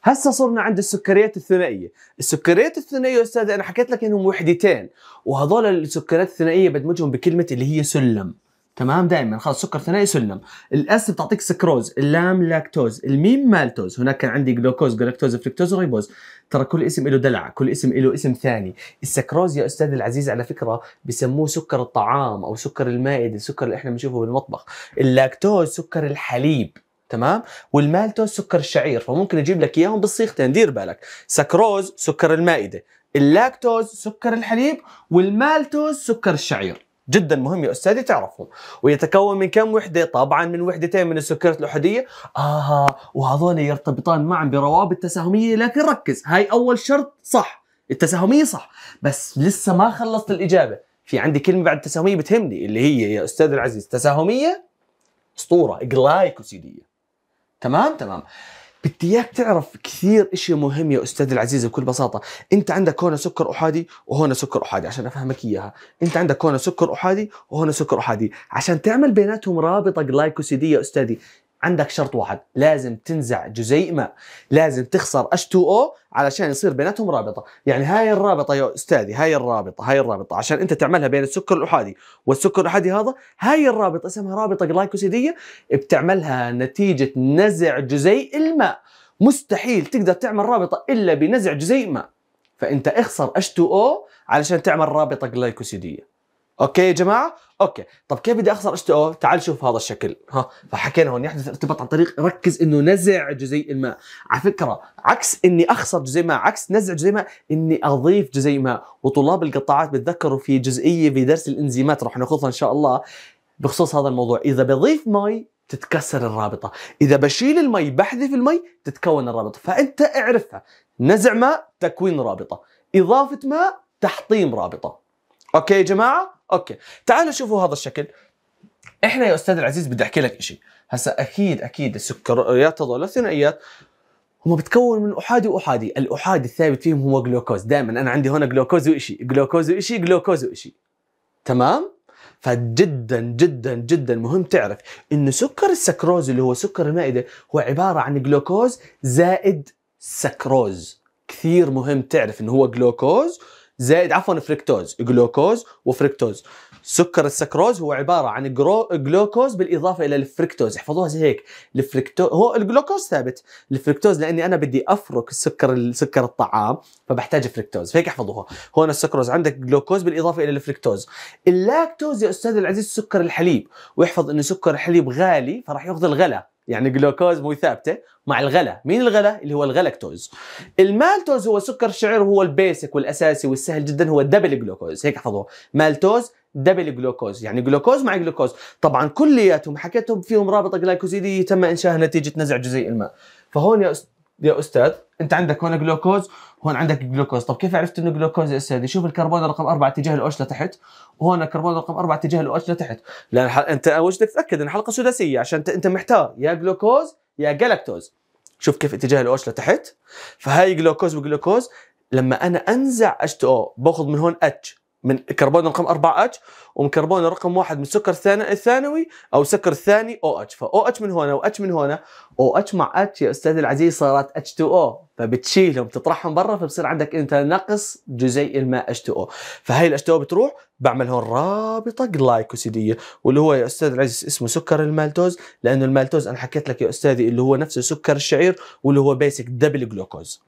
هسه صرنا عند السكريات الثنائيه السكريات الثنائيه استاذ انا حكيت لك انهم وحدتين وهذول السكريات الثنائيه بدمجهم بكلمه اللي هي سلم تمام دائما خلاص سكر ثنائي سلم الاس بتعطيك سكروز اللام لاكتوز الميم مالتوز هناك كان عندي جلوكوز جلاكتوز فركتوز وريبوز ترى كل اسم له دلع كل اسم له اسم ثاني السكروز يا استاذ العزيز على فكره بسموه سكر الطعام او سكر المائده السكر اللي احنا بنشوفه بالمطبخ اللاكتوز سكر الحليب تمام والمالتوز سكر الشعير فممكن اجيب لك اياهم بالصيغتين دير بالك سكروز سكر المائده اللاكتوز سكر الحليب والمالتوز سكر الشعير جدا مهم يا استاذي تعرفهم ويتكون من كم وحده طبعا من وحدتين من السكريات الاحاديه اها وهذول يرتبطان معا بروابط تساهميه لكن ركز هاي اول شرط صح التساهميه صح بس لسه ما خلصت الاجابه في عندي كلمه بعد التساهميه بتهمني اللي هي يا استاذ العزيز تساهميه اسطوره جلايكوسيديه تمام تمام بدي اياك تعرف كثير اشي مهم يا استاذ العزيز بكل بساطه انت عندك هون سكر احادي وهون سكر احادي عشان افهمك اياها انت عندك هون سكر احادي وهون سكر احادي عشان تعمل بيناتهم رابطه جلايكوسيديه يا استاذي عندك شرط واحد لازم تنزع جزيء ماء لازم تخسر H2O علشان يصير بيناتهم رابطه يعني هاي الرابطه يا استاذي هاي الرابطه هاي الرابطه عشان انت تعملها بين السكر الاحادي والسكر الاحادي هذا هاي الرابطه اسمها رابطه جلايكوسيديه بتعملها نتيجه نزع جزيء الماء مستحيل تقدر تعمل رابطه الا بنزع جزيء ماء فانت اخسر H2O علشان تعمل رابطه جلايكوسيديه اوكي يا جماعه اوكي طب كيف بدي اخسر اتش او تعال شوف هذا الشكل ها فحكينا هون يحدث ارتباط عن طريق ركز انه نزع جزيء الماء على فكره عكس اني اخسر جزيء ماء عكس نزع جزيء ماء اني اضيف جزيء ماء وطلاب القطاعات بتذكروا في جزئيه في درس الانزيمات رح ناخذها ان شاء الله بخصوص هذا الموضوع اذا بضيف مي تتكسر الرابطه اذا بشيل المي بحذف المي تتكون الرابطه فانت اعرفها نزع ماء تكوين رابطه اضافه ماء تحطيم رابطه اوكي يا جماعه اوكي تعالوا شوفوا هذا الشكل احنا يا استاذ العزيز بدي احكي لك شيء هسا اكيد اكيد السكريات هذول الثنائيات هم بتكون من احادي واحادي الاحادي الثابت فيهم هو جلوكوز دائما انا عندي هون جلوكوز وشيء جلوكوز وشيء جلوكوز وشيء تمام فجدا جدا جدا مهم تعرف انه سكر السكروز اللي هو سكر المائده هو عباره عن جلوكوز زائد سكروز كثير مهم تعرف انه هو جلوكوز زائد عفوا فركتوز جلوكوز وفركتوز سكر السكروز هو عباره عن جرو... جلوكوز بالاضافه الى الفركتوز احفظوها زي هيك الفركتوز هو الجلوكوز ثابت الفركتوز لاني انا بدي افرك السكر سكر الطعام فبحتاج فركتوز فهيك احفظوها هون السكروز عندك جلوكوز بالاضافه الى الفركتوز اللاكتوز يا استاذ العزيز سكر الحليب واحفظ انه سكر الحليب غالي فراح ياخذ الغلا يعني جلوكوز مو ثابته مع الغلا مين الغلا اللي هو الغلاكتوز المالتوز هو سكر الشعير هو البيسك والاساسي والسهل جدا هو الدبل جلوكوز هيك احفظوه مالتوز دبل جلوكوز يعني جلوكوز مع جلوكوز طبعا كلياتهم حكيتهم فيهم رابطه جلايكوزيديه تم انشاء نتيجه نزع جزيء الماء فهون يا أست... يا استاذ انت عندك هون جلوكوز هون عندك جلوكوز طب كيف عرفت انه جلوكوز يا استاذ شوف الكربون رقم أربعة اتجاه الاوش لتحت وهون الكربون رقم أربعة اتجاه الاوش لتحت لا انت اول بدك تتاكد ان حلقه سداسيه عشان انت, انت محتار يا جلوكوز يا جلاكتوز شوف كيف اتجاه الاوش لتحت فهاي جلوكوز وجلوكوز لما انا انزع H2O باخذ من هون H من كربون رقم 4 اتش ومن كربون رقم واحد من السكر الثانوي او السكر الثاني او اتش فاو اتش من هنا واتش من هنا او اتش مع اتش يا استاذ العزيز صارت اتش 2 او فبتشيلهم تطرحهم برا فبصير عندك انت نقص جزيء الماء اتش 2 او فهي الاتش 2 او بتروح بعمل هون رابطه جلايكوسيديه واللي هو يا استاذ العزيز اسمه سكر المالتوز لانه المالتوز انا حكيت لك يا استاذي اللي هو نفسه سكر الشعير واللي هو بيسك دبل جلوكوز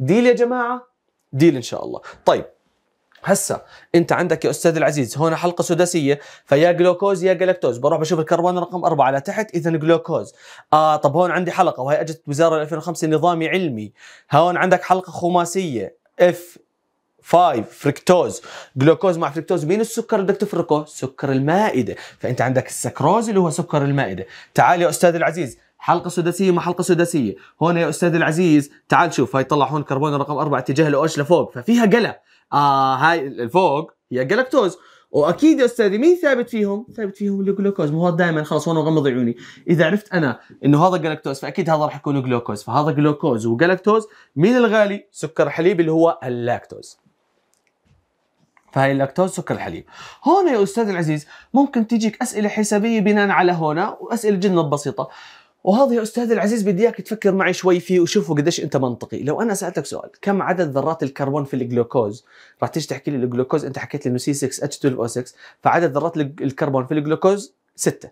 ديل يا جماعه ديل ان شاء الله طيب هسا انت عندك يا استاذ العزيز هون حلقه سداسيه فيا جلوكوز يا جلاكتوز بروح بشوف الكربون رقم أربعة لتحت اذا جلوكوز اه طب هون عندي حلقه وهي اجت وزاره 2005 نظامي علمي هون عندك حلقه خماسيه اف 5 فركتوز جلوكوز مع فركتوز مين السكر اللي بدك تفركه سكر المائده فانت عندك السكروز اللي هو سكر المائده تعال يا استاذ العزيز حلقه سداسيه مع حلقه سداسيه هون يا استاذ العزيز تعال شوف هاي طلع هون كربون رقم أربعة اتجاه الاوش لفوق ففيها قلق آه هاي الفوق هي جلاكتوز واكيد يا استاذي مين ثابت فيهم؟ ثابت فيهم الجلوكوز مو هو دائما خلاص وانا اغمض عيوني اذا عرفت انا انه هذا جلاكتوز فاكيد هذا راح يكون جلوكوز فهذا جلوكوز وجلاكتوز مين الغالي؟ سكر حليب اللي هو اللاكتوز فهي اللاكتوز سكر الحليب هون يا استاذ العزيز ممكن تجيك اسئله حسابيه بناء على هنا واسئله جدا بسيطه وهذا يا استاذ العزيز بدي اياك تفكر معي شوي فيه وشوفوا قديش انت منطقي لو انا سالتك سؤال كم عدد ذرات الكربون في الجلوكوز راح تيجي تحكي لي الجلوكوز انت حكيت لي انه سي 6 اتش 2 او 6 فعدد ذرات الكربون في الجلوكوز 6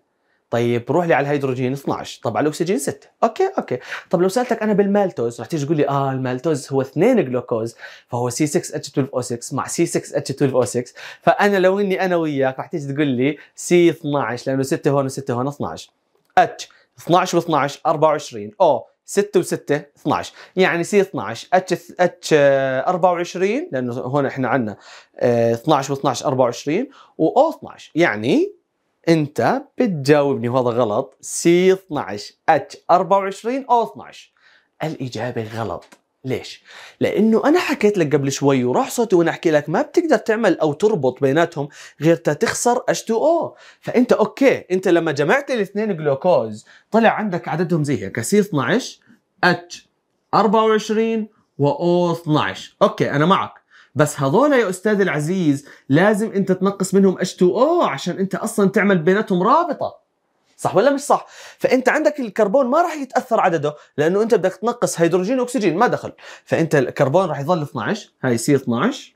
طيب روح لي على الهيدروجين 12 طب على الاكسجين 6 اوكي اوكي طب لو سالتك انا بالمالتوز رح تيجي تقول لي اه المالتوز هو 2 جلوكوز فهو سي 6 اتش 12 او 6 مع سي 6 اتش 12 او 6 فانا لو اني انا وياك رح تيجي تقول لي سي 12 لانه 6 هون و6 هون 12 اتش 12 و12 24 او 6 و6 12 يعني سي 12 اتش اتش 24 آه، لانه هون احنا عندنا 12 و12 24 واو 12 يعني انت بتجاوبني وهذا غلط سي 12 اتش 24 او 12 الاجابه غلط ليش؟ لأنه أنا حكيت لك قبل شوي وراح صوتي وأنا أحكي لك ما بتقدر تعمل أو تربط بيناتهم غير تخسر H2O فأنت أوكي أنت لما جمعت الاثنين جلوكوز طلع عندك عددهم زي هيك سي 12 H 24 و O 12 أوكي أنا معك بس هذول يا أستاذ العزيز لازم أنت تنقص منهم H2O عشان أنت أصلا تعمل بيناتهم رابطة صح ولا مش صح فانت عندك الكربون ما راح يتاثر عدده لانه انت بدك تنقص هيدروجين واكسجين ما دخل فانت الكربون راح يظل 12 هاي يصير 12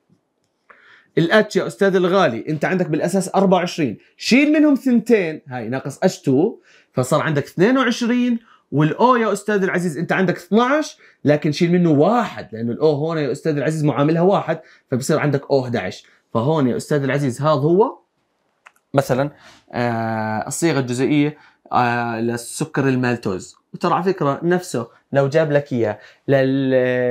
الاتش يا استاذ الغالي انت عندك بالاساس 24 شيل منهم ثنتين هاي ناقص اتش 2 فصار عندك 22 والاو يا استاذ العزيز انت عندك 12 لكن شيل منه واحد لانه الاو هون يا استاذ العزيز معاملها واحد فبصير عندك او 11 فهون يا استاذ العزيز هذا هو مثلا آه، الصيغه الجزيئيه آه، للسكر المالتوز وترى على فكره نفسه لو جاب لك اياه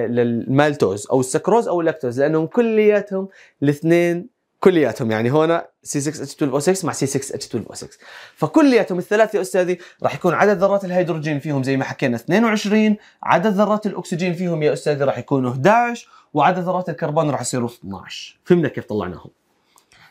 للمالتوز او السكروز او اللاكتوز لانهم كلياتهم الاثنين كلياتهم يعني هنا C6H12O6 مع C6H12O6 فكلياتهم الثلاثة يا أستاذي راح يكون عدد ذرات الهيدروجين فيهم زي ما حكينا 22 عدد ذرات الأكسجين فيهم يا أستاذي راح يكونوا 11 وعدد ذرات الكربون راح يصيروا 12 فهمنا كيف طلعناهم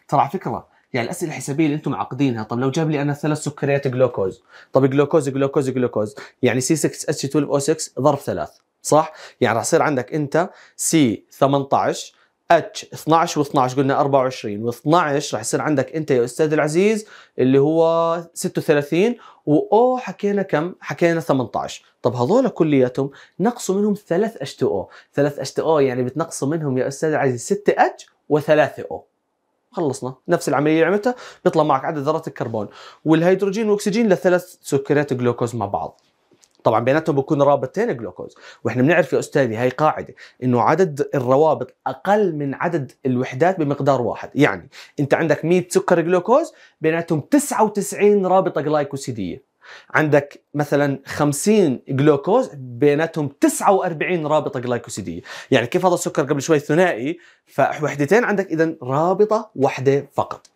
ترى على فكرة يعني الاسئله الحسابيه اللي انتم معقدينها طب لو جاب لي انا ثلاث سكريات جلوكوز طب جلوكوز جلوكوز جلوكوز يعني سي 6 اتش 12 او 6 ضرب ثلاث صح يعني راح يصير عندك انت سي 18 اتش 12 و12 قلنا 24 و12 راح يصير عندك انت يا استاذ العزيز اللي هو 36 واو حكينا كم؟ حكينا 18 طب هذول كلياتهم نقصوا منهم 3 اتش 2 او 3 اتش 2 او يعني بتنقصوا منهم يا استاذ العزيز 6 اتش و3 او خلصنا نفس العمليه اللي عملتها بيطلع معك عدد ذرات الكربون والهيدروجين والاكسجين لثلاث سكريات جلوكوز مع بعض طبعا بيناتهم بكون رابطتين جلوكوز واحنا بنعرف يا استاذي هاي قاعده انه عدد الروابط اقل من عدد الوحدات بمقدار واحد يعني انت عندك 100 سكر جلوكوز بيناتهم 99 رابطه جلايكوسيديه عندك مثلا 50 جلوكوز بيناتهم 49 رابطه جلايكوسيديه يعني كيف هذا السكر قبل شوي ثنائي فوحدتين عندك اذا رابطه واحده فقط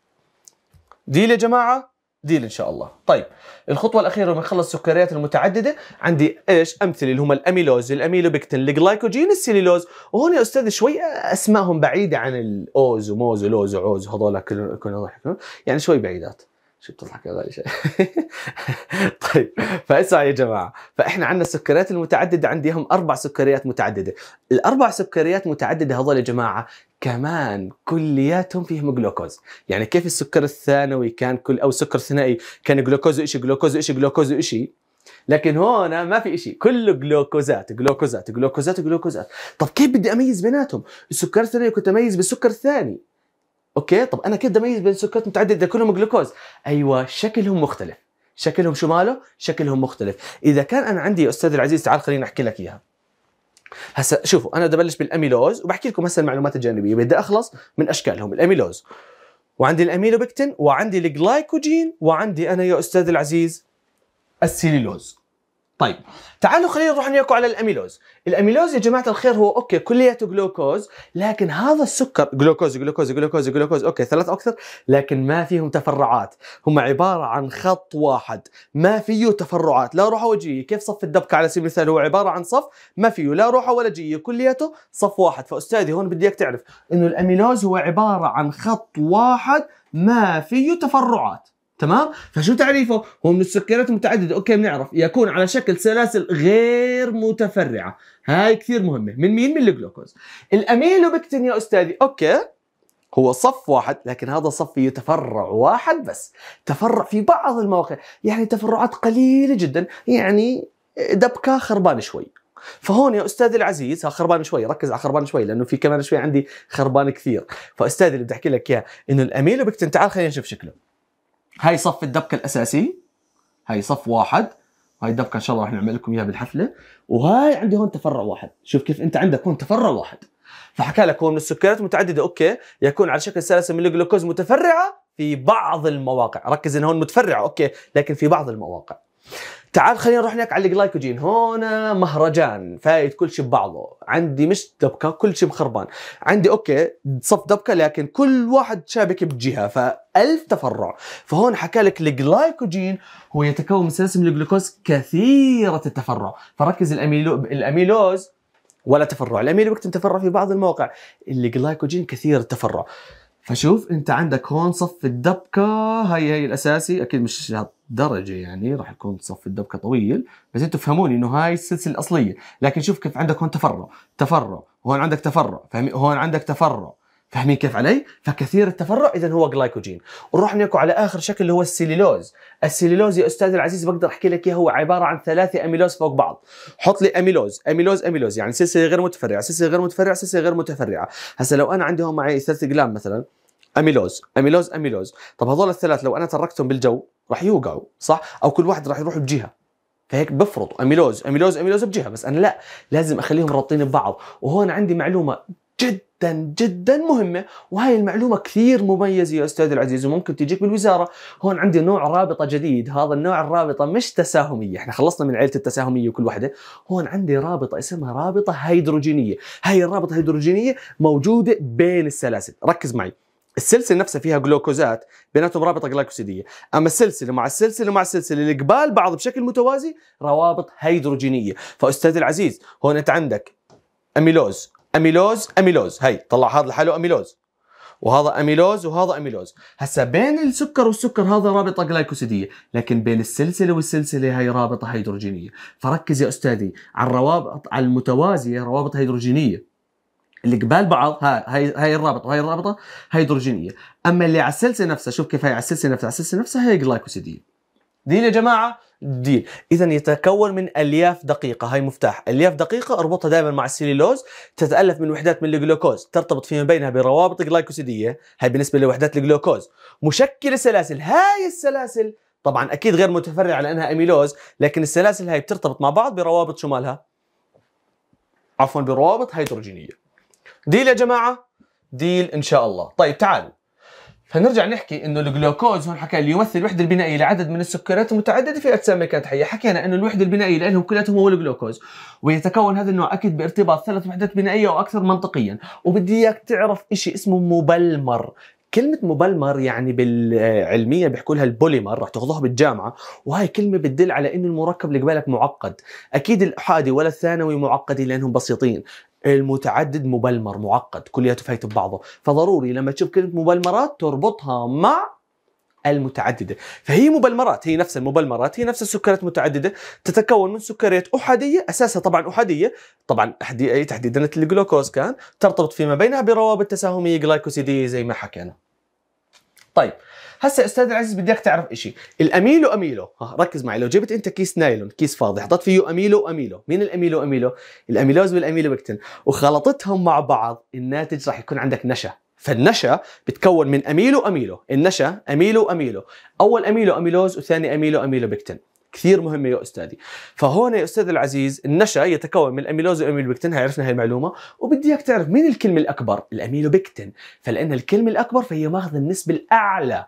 ديل يا جماعه ديل ان شاء الله طيب الخطوه الاخيره بنخلص السكريات المتعدده عندي ايش امثله اللي هم الاميلوز الاميلوبكتين الجلايكوجين السيليلوز، وهون يا استاذ شوي اسمائهم بعيده عن الاوز وموز ولوز وعوز هذول كلهم يعني شوي بعيدات شو بتضحك يا غالي طيب فاسمعوا يا جماعه فاحنا عندنا السكريات المتعدده عندي هم اربع سكريات متعدده الاربع سكريات متعدده هذول يا جماعه كمان كلياتهم فيهم جلوكوز يعني كيف السكر الثانوي كان كل او السكر الثنائي كان جلوكوز وشيء جلوكوز وشيء جلوكوز وشيء لكن هون ما في شيء كله جلوكوزات جلوكوزات جلوكوزات جلوكوزات طب كيف بدي اميز بيناتهم السكر الثنائي كنت اميز بالسكر الثاني اوكي طب انا كده اميز بين سكريات متعدده كلهم جلوكوز ايوه شكلهم مختلف شكلهم شو ماله شكلهم مختلف اذا كان انا عندي يا استاذ العزيز تعال خليني احكي لك اياها هسا شوفوا انا بدي ابلش بالاميلوز وبحكي لكم هسه المعلومات الجانبيه بدي اخلص من اشكالهم الاميلوز وعندي الاميلوبكتين وعندي الجلايكوجين وعندي انا يا استاذ العزيز السيلولوز طيب تعالوا خلينا نروح نياكو على الاميلوز الاميلوز يا جماعه الخير هو اوكي كلياته جلوكوز لكن هذا السكر جلوكوز جلوكوز جلوكوز جلوكوز اوكي ثلاث اكثر لكن ما فيهم تفرعات هم عباره عن خط واحد ما فيه تفرعات لا روحه وجهيه كيف صف الدبكه على سبيل المثال هو عباره عن صف ما فيه لا روحه ولا جهيه كلياته صف واحد فاستاذي هون بدي اياك تعرف انه الاميلوز هو عباره عن خط واحد ما فيه تفرعات تمام فشو تعريفه هو من السكريات المتعدده اوكي بنعرف يكون على شكل سلاسل غير متفرعه هاي كثير مهمه من مين من الجلوكوز الاميلوبكتين يا استاذي اوكي هو صف واحد لكن هذا صف يتفرع واحد بس تفرع في بعض المواقع يعني تفرعات قليله جدا يعني دبكه خربانه شوي فهون يا استاذي العزيز ها خربان شوي ركز على خربان شوي لانه في كمان شوي عندي خربان كثير فاستاذي اللي بدي احكي لك اياه انه الاميلوبكتين تعال خلينا نشوف شكله هاي صف الدبكه الاساسي هاي صف واحد هاي الدبكه ان شاء الله راح نعمل لكم اياها بالحفله وهاي عندي هون تفرع واحد شوف كيف انت عندك هون تفرع واحد فحكى لك هو من السكريات متعددة اوكي يكون على شكل سلسله من الجلوكوز متفرعه في بعض المواقع ركز ان هون متفرعه اوكي لكن في بعض المواقع تعال خلينا نروح هناك على الجلايكوجين هنا مهرجان فايت كل شيء ببعضه عندي مش دبكه كل شيء مخربان عندي اوكي صف دبكه لكن كل واحد شابك بجهه ف1000 تفرع فهون حكى لك الجلايكوجين هو يتكون من سلاسل من الجلوكوز كثيره التفرع فركز الاميلو الاميلوز ولا تفرع الاميلو وقت تفرع في بعض المواقع الجلايكوجين كثير التفرع فشوف انت عندك هون صف الدبكه هاي هاي الاساسي اكيد مش هالدرجه يعني راح يكون صف الدبكه طويل بس انتم فهموني انه هاي السلسله الاصليه لكن شوف كيف عندك هون تفرع تفرع وهون عندك تفرع فاهمين هون عندك تفرع فاهمين كيف علي؟ فكثير التفرع اذا هو جلايكوجين، ونروح نحكي على اخر شكل اللي هو السيليلوز، السيليلوز يا استاذ العزيز بقدر احكي لك اياه هو عباره عن ثلاثه اميلوز فوق بعض، حط لي اميلوز، اميلوز اميلوز يعني سلسله غير متفرعه، سلسله غير متفرعه، سلسله غير متفرعه، هسه لو انا عندي هون معي ثلاث اقلام مثلا، اميلوز اميلوز اميلوز طب هذول الثلاث لو انا تركتهم بالجو راح يوقعوا صح او كل واحد راح يروح بجهه فهيك بفرض اميلوز اميلوز اميلوز بجهه بس انا لا لازم اخليهم رابطين ببعض وهون عندي معلومه جدا جدا مهمة وهي المعلومة كثير مميزة يا أستاذ العزيز وممكن تجيك بالوزارة هون عندي نوع رابطة جديد هذا النوع الرابطة مش تساهمية احنا خلصنا من عيلة التساهمية وكل واحدة هون عندي رابطة اسمها رابطة هيدروجينية هاي الرابطة الهيدروجينية موجودة بين السلاسل ركز معي السلسله نفسها فيها جلوكوزات بيناتهم رابطه جلايكوسيديه اما السلسله مع السلسله مع السلسله اللي قبال بعض بشكل متوازي روابط هيدروجينيه، فاستاذ العزيز هون انت عندك اميلوز، اميلوز، اميلوز، هي طلع هذا لحاله اميلوز وهذا اميلوز وهذا اميلوز، هسا بين السكر والسكر هذا رابطه جلايكوسيديه لكن بين السلسله والسلسله هي رابطه هيدروجينيه، فركز يا استاذي على الروابط على المتوازيه روابط هيدروجينيه اللي قبال بعض هاي هاي الرابطه وهاي الرابطه هيدروجينيه اما اللي على السلسله نفسها شوف كيف هي على السلسله نفسها على السلسله نفسها هي جلايكوسيديه دين يا جماعه دين اذا يتكون من الياف دقيقه هاي مفتاح الياف دقيقه اربطها دائما مع السليلوز تتالف من وحدات من الجلوكوز ترتبط فيما بينها بروابط جلايكوسيديه هاي بالنسبه لوحدات الجلوكوز مشكله سلاسل هاي السلاسل طبعا اكيد غير متفرعه لانها اميلوز لكن السلاسل هاي بترتبط مع بعض بروابط شمالها عفوا بروابط هيدروجينيه ديل يا جماعه ديل ان شاء الله طيب تعالوا فنرجع نحكي انه الجلوكوز هون حكى اللي يمثل الوحده البنائيه لعدد من السكريات المتعدده في اجسام الكائنات الحيه حكينا انه الوحده البنائيه لهم كلياتهم هو الجلوكوز ويتكون هذا النوع اكيد بارتباط ثلاث وحدات بنائيه واكثر منطقيا وبدي اياك تعرف شيء اسمه مبلمر كلمة مبلمر يعني بالعلمية بيحكوا لها البوليمر رح تاخذوها بالجامعة وهاي كلمة بتدل على انه المركب اللي قبالك معقد، أكيد الأحادي ولا الثانوي معقدين لأنهم بسيطين، المتعدد مبلمر معقد كلياته فايت ببعضه فضروري لما تشوف كلمه مبلمرات تربطها مع المتعدده فهي مبلمرات هي نفس المبلمرات هي نفس السكريات المتعدده تتكون من سكريات احاديه اساسها طبعا احاديه طبعا تحديدا الجلوكوز كان ترتبط فيما بينها بروابط تساهميه جلايكوسيديه زي ما حكينا طيب هسه استاذ العزيز بدك تعرف شيء الاميلو اميلو ها ركز معي لو جبت انت كيس نايلون كيس فاضي حطيت فيه اميلو اميلو مين الاميلو اميلو الاميلوز والاميلو بكتن وخلطتهم مع بعض الناتج راح يكون عندك نشا فالنشا بتكون من اميلو اميلو النشا اميلو اميلو اول اميلو اميلوز وثاني اميلو اميلو بكتن كثير مهمة يا أستاذي فهون يا أستاذ العزيز النشا يتكون من الأميلوز والأميلوبكتين هاي عرفنا هاي المعلومة وبدي إياك تعرف مين الكلمة الأكبر الأميلوبكتين فلأن الكلمة الأكبر فهي ماخذ النسبة الأعلى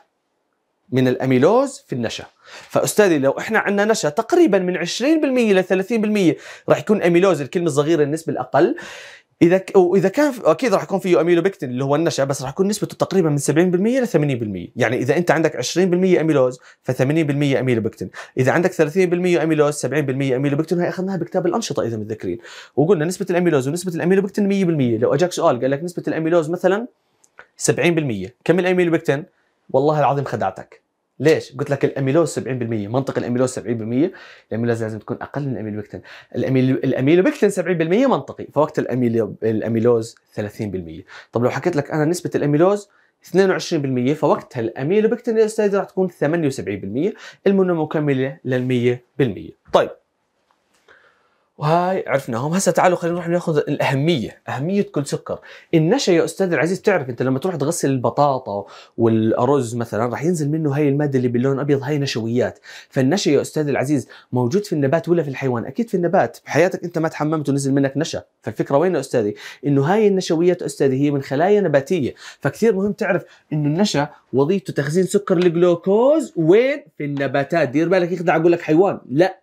من الاميلوز في النشا فاستاذي لو احنا عندنا نشا تقريبا من 20% ل 30% راح يكون اميلوز الكلمه الصغيره النسبه الاقل اذا ك... واذا كان اكيد راح يكون فيه اميلوبكتين اللي هو النشا بس راح يكون نسبته تقريبا من 70% ل 80% يعني اذا انت عندك 20% اميلوز ف 80% اميلوبكتين اذا عندك 30% اميلوز 70% اميلوبكتين هاي اخذناها بكتاب الانشطه اذا متذكرين وقلنا نسبه الاميلوز ونسبه الاميلوبكتين 100% لو اجاك سؤال قال لك نسبه الاميلوز مثلا 70% كم الاميلوبكتين والله العظيم خدعتك ليش؟ قلت لك الاميلوز 70% منطق الاميلوز 70% الاميلوز لازم تكون اقل من الاميلوبكتين الاميلوبكتين 70% منطقي فوقت الأميلو... الاميلوز 30% طب لو حكيت لك انا نسبه الاميلوز 22% فوقتها الاميلوبكتين يا استاذ راح تكون 78% المنه مكمله لل 100% طيب وهاي عرفناهم هسه تعالوا خلينا نروح ناخذ الاهميه اهميه كل سكر النشا يا استاذ العزيز بتعرف انت لما تروح تغسل البطاطا والارز مثلا راح ينزل منه هاي الماده اللي باللون ابيض هاي نشويات فالنشا يا استاذ العزيز موجود في النبات ولا في الحيوان اكيد في النبات بحياتك انت ما تحممت ونزل منك نشا فالفكره وين يا استاذي انه هاي النشويات استاذي هي من خلايا نباتيه فكثير مهم تعرف انه النشا وظيفته تخزين سكر الجلوكوز وين في النباتات دير بالك يخدع اقول لك حيوان لا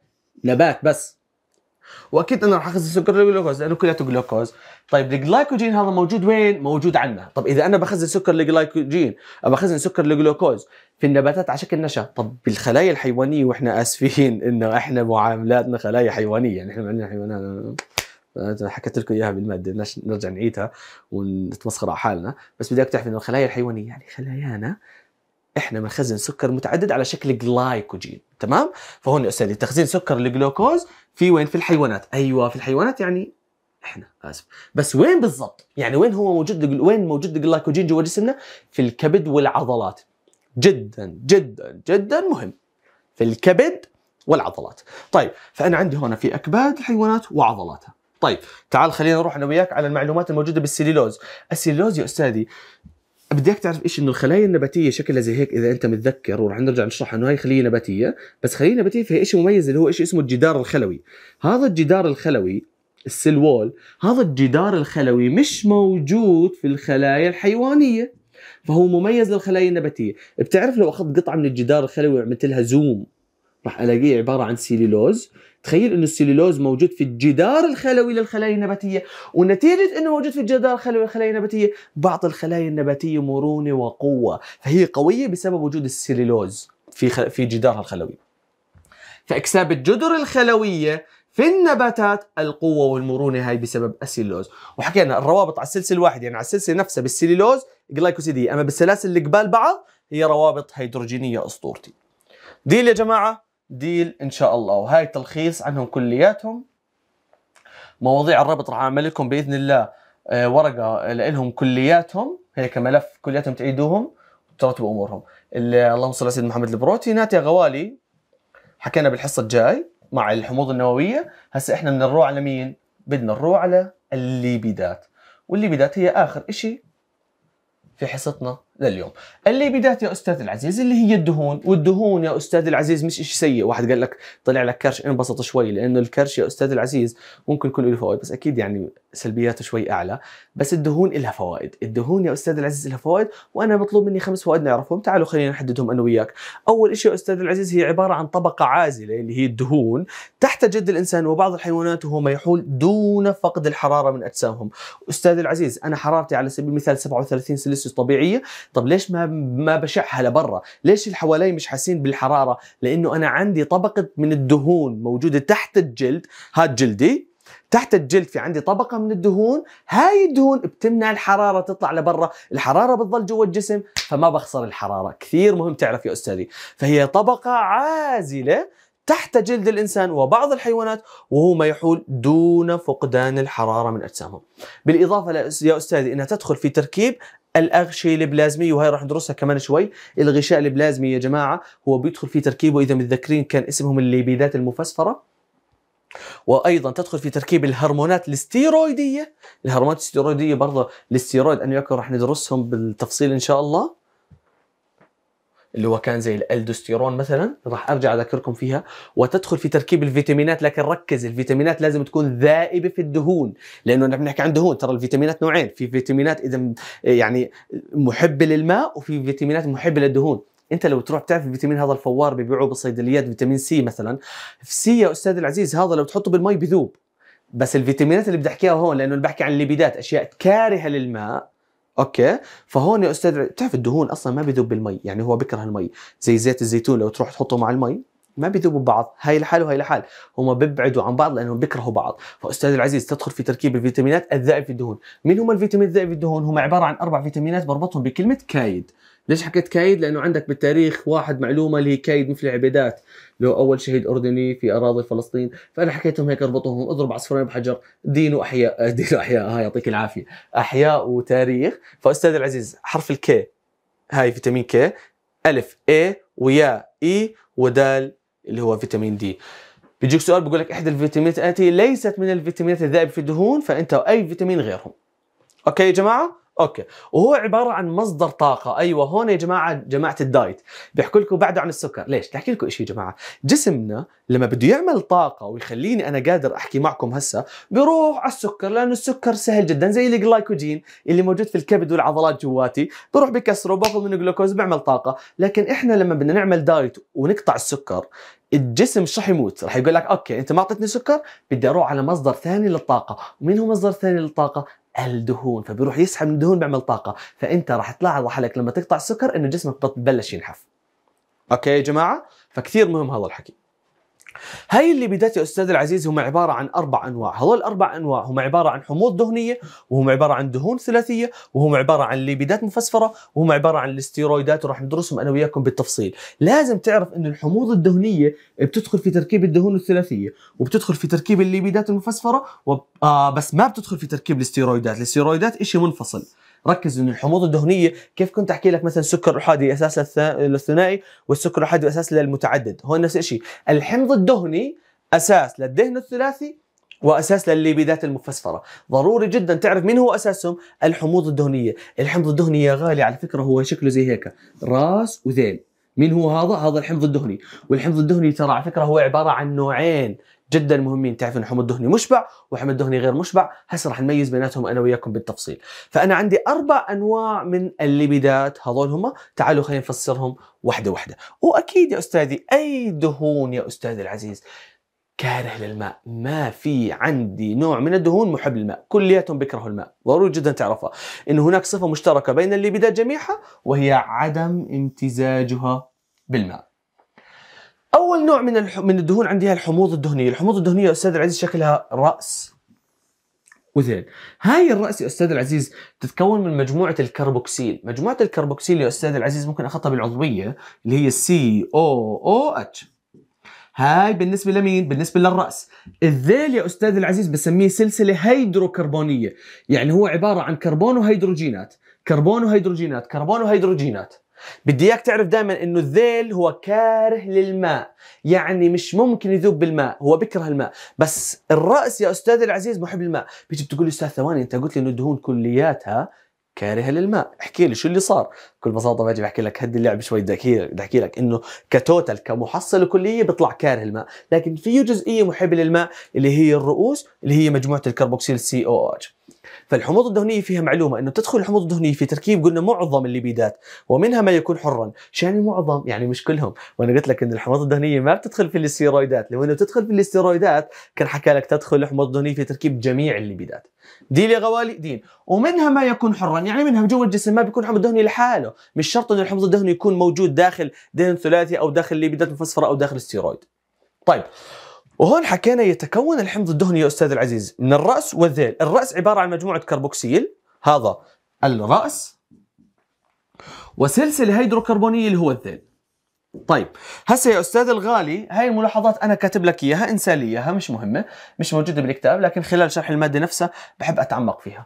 نبات بس واكيد انه راح اخزن سكر الجلوكوز لانه كلياته جلوكوز طيب الجلايكوجين هذا موجود وين موجود عندنا طب اذا انا بخزن سكر الجلايكوجين او بخزن سكر الجلوكوز في النباتات على شكل نشا طب بالخلايا الحيوانيه واحنا اسفين انه احنا معاملاتنا خلايا حيوانيه يعني احنا عندنا حيوانات حكيت لكم اياها بالماده نرجع نعيدها ونتمسخر على حالنا بس بدي تعرف انه الخلايا الحيوانيه يعني خلايانا احنا بنخزن سكر متعدد على شكل جلايكوجين تمام فهون يا تخزين سكر الجلوكوز في وين في الحيوانات ايوه في الحيوانات يعني احنا اسف بس وين بالضبط يعني وين هو موجود وين موجود الجلايكوجين جوا جسمنا في الكبد والعضلات جدا جدا جدا مهم في الكبد والعضلات طيب فانا عندي هنا في اكباد الحيوانات وعضلاتها طيب تعال خلينا نروح انا وياك على المعلومات الموجوده بالسليلوز السليلوز يا استاذي بدك تعرف شيء انه الخلايا النباتيه شكلها زي هيك اذا انت متذكر ورح نرجع نشرح انه هي خليه نباتيه بس خليه نباتيه فيها شيء مميز اللي هو شيء اسمه الجدار الخلوي هذا الجدار الخلوي السيل وول هذا الجدار الخلوي مش موجود في الخلايا الحيوانيه فهو مميز للخلايا النباتيه بتعرف لو اخذت قطعه من الجدار الخلوي وعملت لها زوم راح الاقيه عباره عن سيلولوز تخيل انه السليلوز موجود في الجدار الخلوي للخلايا النباتيه ونتيجه انه موجود في الجدار الخلوي للخلايا النباتيه بعض الخلايا النباتيه مرونه وقوه فهي قويه بسبب وجود السليلوز في خل... في جدارها الخلوي فاكساب الجدر الخلويه في النباتات القوه والمرونه هاي بسبب السليلوز وحكينا الروابط على السلسله الواحد يعني على السلسله نفسها بالسليلوز جلايكوسيديه اما بالسلاسل اللي قبال بعض هي روابط هيدروجينيه اسطورتي ديل يا جماعه ديل ان شاء الله وهاي تلخيص عنهم كلياتهم مواضيع الربط راح اعمل لكم باذن الله آه، ورقه لهم كلياتهم هيك ملف كلياتهم تعيدوهم وترتبوا امورهم اللهم صل على سيدنا محمد البروتي يا غوالي حكينا بالحصه الجاي مع الحموض النوويه هسه احنا بدنا نروح على مين بدنا نروح على الليبيدات والليبيدات هي اخر شيء في حصتنا لليوم اللي بدات يا استاذ العزيز اللي هي الدهون والدهون يا استاذ العزيز مش شيء سيء واحد قال لك طلع لك كرش انبسط شوي لانه الكرش يا استاذ العزيز ممكن يكون له فوائد بس اكيد يعني سلبياته شوي اعلى بس الدهون لها فوائد الدهون يا استاذ العزيز لها فوائد وانا مطلوب مني خمس فوائد نعرفهم تعالوا خلينا نحددهم انا وياك اول شيء يا استاذ العزيز هي عباره عن طبقه عازله اللي هي الدهون تحت جد الانسان وبعض الحيوانات وهو ما يحول دون فقد الحراره من اجسامهم استاذ العزيز انا حرارتي على سبيل المثال 37 سلسيوس طبيعيه طب ليش ما ما بشعها لبرا ليش اللي حوالي مش حاسين بالحراره لانه انا عندي طبقه من الدهون موجوده تحت الجلد هاد جلدي تحت الجلد في عندي طبقة من الدهون هاي الدهون بتمنع الحرارة تطلع لبرا الحرارة بتظل جوا الجسم فما بخسر الحرارة كثير مهم تعرف يا أستاذي فهي طبقة عازلة تحت جلد الإنسان وبعض الحيوانات وهو ما يحول دون فقدان الحرارة من أجسامهم بالإضافة يا أستاذي أنها تدخل في تركيب الاغشيه البلازميه وهي راح ندرسها كمان شوي الغشاء البلازمي يا جماعه هو بيدخل في تركيبه اذا متذكرين كان اسمهم الليبيدات المفسفره وايضا تدخل في تركيب الهرمونات الاستيرويديه، الهرمونات الاستيرويديه برضه الستيرويد انه راح ندرسهم بالتفصيل ان شاء الله اللي هو كان زي الالدوستيرون مثلا راح ارجع اذكركم فيها وتدخل في تركيب الفيتامينات لكن ركز الفيتامينات لازم تكون ذائبه في الدهون لانه نحن بنحكي عن دهون ترى الفيتامينات نوعين في فيتامينات اذا يعني محبه للماء وفي فيتامينات محبه للدهون انت لو تروح تعرف الفيتامين هذا الفوار ببيعوه بالصيدليات فيتامين سي مثلا سي يا استاذ العزيز هذا لو تحطه بالمي بذوب بس الفيتامينات اللي بدي احكيها هون لانه بحكي عن الليبيدات اشياء كارهه للماء اوكي فهون يا استاذ بتعرف الدهون اصلا ما بذوب بالمي يعني هو بكره المي زي زيت الزيتون لو تروح تحطه مع المي ما بيذوبوا ببعض هاي لحال وهي لحال هم بيبعدوا عن بعض لانهم بيكرهوا بعض فاستاذ العزيز تدخل في تركيب الفيتامينات الذائب في الدهون مين هم الفيتامين الذائب في الدهون هم عباره عن اربع فيتامينات بربطهم بكلمه كايد ليش حكيت كايد؟ لانه عندك بالتاريخ واحد معلومه اللي هي كايد مثل عبيدات اللي هو اول شهيد اردني في اراضي فلسطين، فانا حكيتهم هيك اربطوهم اضرب عصفورين بحجر، دين واحياء، دين واحياء ها آه، يعطيك العافيه، احياء وتاريخ، فاستاذ العزيز حرف الكي هاي فيتامين كي، الف اي ويا اي ودال اللي هو فيتامين دي. بيجيك سؤال بيقول لك احدى الفيتامينات التي ليست من الفيتامينات الذائبه في الدهون فانت اي فيتامين غيرهم. اوكي يا جماعه؟ اوكي وهو عباره عن مصدر طاقه ايوه هون يا جماعه جماعه الدايت بيحكوا لكم بعده عن السكر ليش بحكي لكم شيء يا جماعه جسمنا لما بده يعمل طاقه ويخليني انا قادر احكي معكم هسه بروح على السكر لانه السكر سهل جدا زي الجلايكوجين اللي موجود في الكبد والعضلات جواتي بروح بكسره وباخذ منه جلوكوز بعمل طاقه لكن احنا لما بدنا نعمل دايت ونقطع السكر الجسم مش رح يموت رح يقول لك اوكي انت ما اعطيتني سكر بدي اروح على مصدر ثاني للطاقه ومين هو مصدر ثاني للطاقه الدهون فبيروح يسحب من الدهون بيعمل طاقه فانت راح تلاحظ حالك لما تقطع السكر انه جسمك ببلش ينحف اوكي يا جماعه فكثير مهم هذا الحكي هاي اللي بدات يا استاذ العزيز هم عباره عن اربع انواع هذول الاربع انواع هم عباره عن حموض دهنيه وهم عباره عن دهون ثلاثيه وهم عباره عن ليبيدات مفسفره وهم عباره عن الاستيرويدات وراح ندرسهم انا وياكم بالتفصيل لازم تعرف ان الحموض الدهنيه بتدخل في تركيب الدهون الثلاثيه وبتدخل في تركيب الليبيدات المفسفره وب... آه بس ما بتدخل في تركيب الاستيرويدات الاستيرويدات شيء منفصل ركز ان الحموض الدهنيه كيف كنت احكي لك مثلا السكر احادي اساس للثنائي والسكر الاحادي اساس للمتعدد هون نفس الشيء الحمض الدهني اساس للدهن الثلاثي واساس للليبيدات المفسفره، ضروري جدا تعرف مين هو اساسهم؟ الحموض الدهنيه، الحمض الدهني يا غالي على فكره هو شكله زي هيك راس وذيل، مين هو هذا؟ هذا الحمض الدهني، والحمض الدهني ترى على فكره هو عباره عن نوعين، جدا مهمين تعرفون حمض دهني مشبع وحمض دهني غير مشبع هسه راح نميز بيناتهم انا وياكم بالتفصيل فانا عندي اربع انواع من الليبيدات هذول هم تعالوا خلينا نفسرهم واحده واحده واكيد يا استاذي اي دهون يا استاذي العزيز كاره للماء ما في عندي نوع من الدهون محب للماء كلياتهم بيكرهوا الماء ضروري جدا تعرفها ان هناك صفه مشتركه بين الليبيدات جميعها وهي عدم امتزاجها بالماء اول نوع من الح... من الدهون عندي هي الحموض الدهنيه، الحموض الدهنيه استاذ العزيز شكلها راس وذيل. هاي الراس يا استاذ العزيز تتكون من مجموعه الكربوكسيل، مجموعه الكربوكسيل يا استاذ العزيز ممكن اخطها بالعضويه اللي هي سي او او اتش. هاي بالنسبه لمين؟ بالنسبه للراس. الذيل يا استاذ العزيز بسميه سلسله هيدروكربونيه، يعني هو عباره عن كربون وهيدروجينات، كربون وهيدروجينات، كربون وهيدروجينات. بدي اياك تعرف دائما انه الذيل هو كاره للماء يعني مش ممكن يذوب بالماء هو بكره الماء بس الراس يا استاذ العزيز محب الماء بتجي بتقول لي استاذ ثواني انت قلت لي انه الدهون كلياتها كارهه للماء احكي لي شو اللي صار بكل بساطه باجي بحكي لك هدي اللعب شوي بدي احكي بدي احكي لك انه كتوتال كمحصله كليه بيطلع كاره الماء لكن في جزئيه محبه للماء اللي هي الرؤوس اللي هي مجموعه الكربوكسيل سي او اتش فالحموض الدهنيه فيها معلومه انه تدخل الحموض الدهنيه في تركيب قلنا معظم الليبيدات ومنها ما يكون حرا يعني معظم يعني مش كلهم وانا قلت لك ان الحموض الدهنيه ما بتدخل في الاستيرويدات لو انه بتدخل في الاستيرويدات كان حكى لك تدخل الحموض الدهنيه في تركيب جميع الليبيدات دي يا غوالي دين ومنها ما يكون حرا يعني منها جوا الجسم ما بيكون حمض دهني لحاله مش شرط ان الحمض الدهني يكون موجود داخل دهن ثلاثي او داخل ليبيدات مفسفره او داخل الستيرويد طيب وهون حكينا يتكون الحمض الدهني يا استاذ العزيز من الراس والذيل، الراس عباره عن مجموعه كربوكسيل هذا الراس وسلسله هيدروكربونيه اللي هو الذيل. طيب هسه يا استاذ الغالي هاي الملاحظات انا كاتب لك اياها انسى لي اياها مش مهمه مش موجوده بالكتاب لكن خلال شرح الماده نفسها بحب اتعمق فيها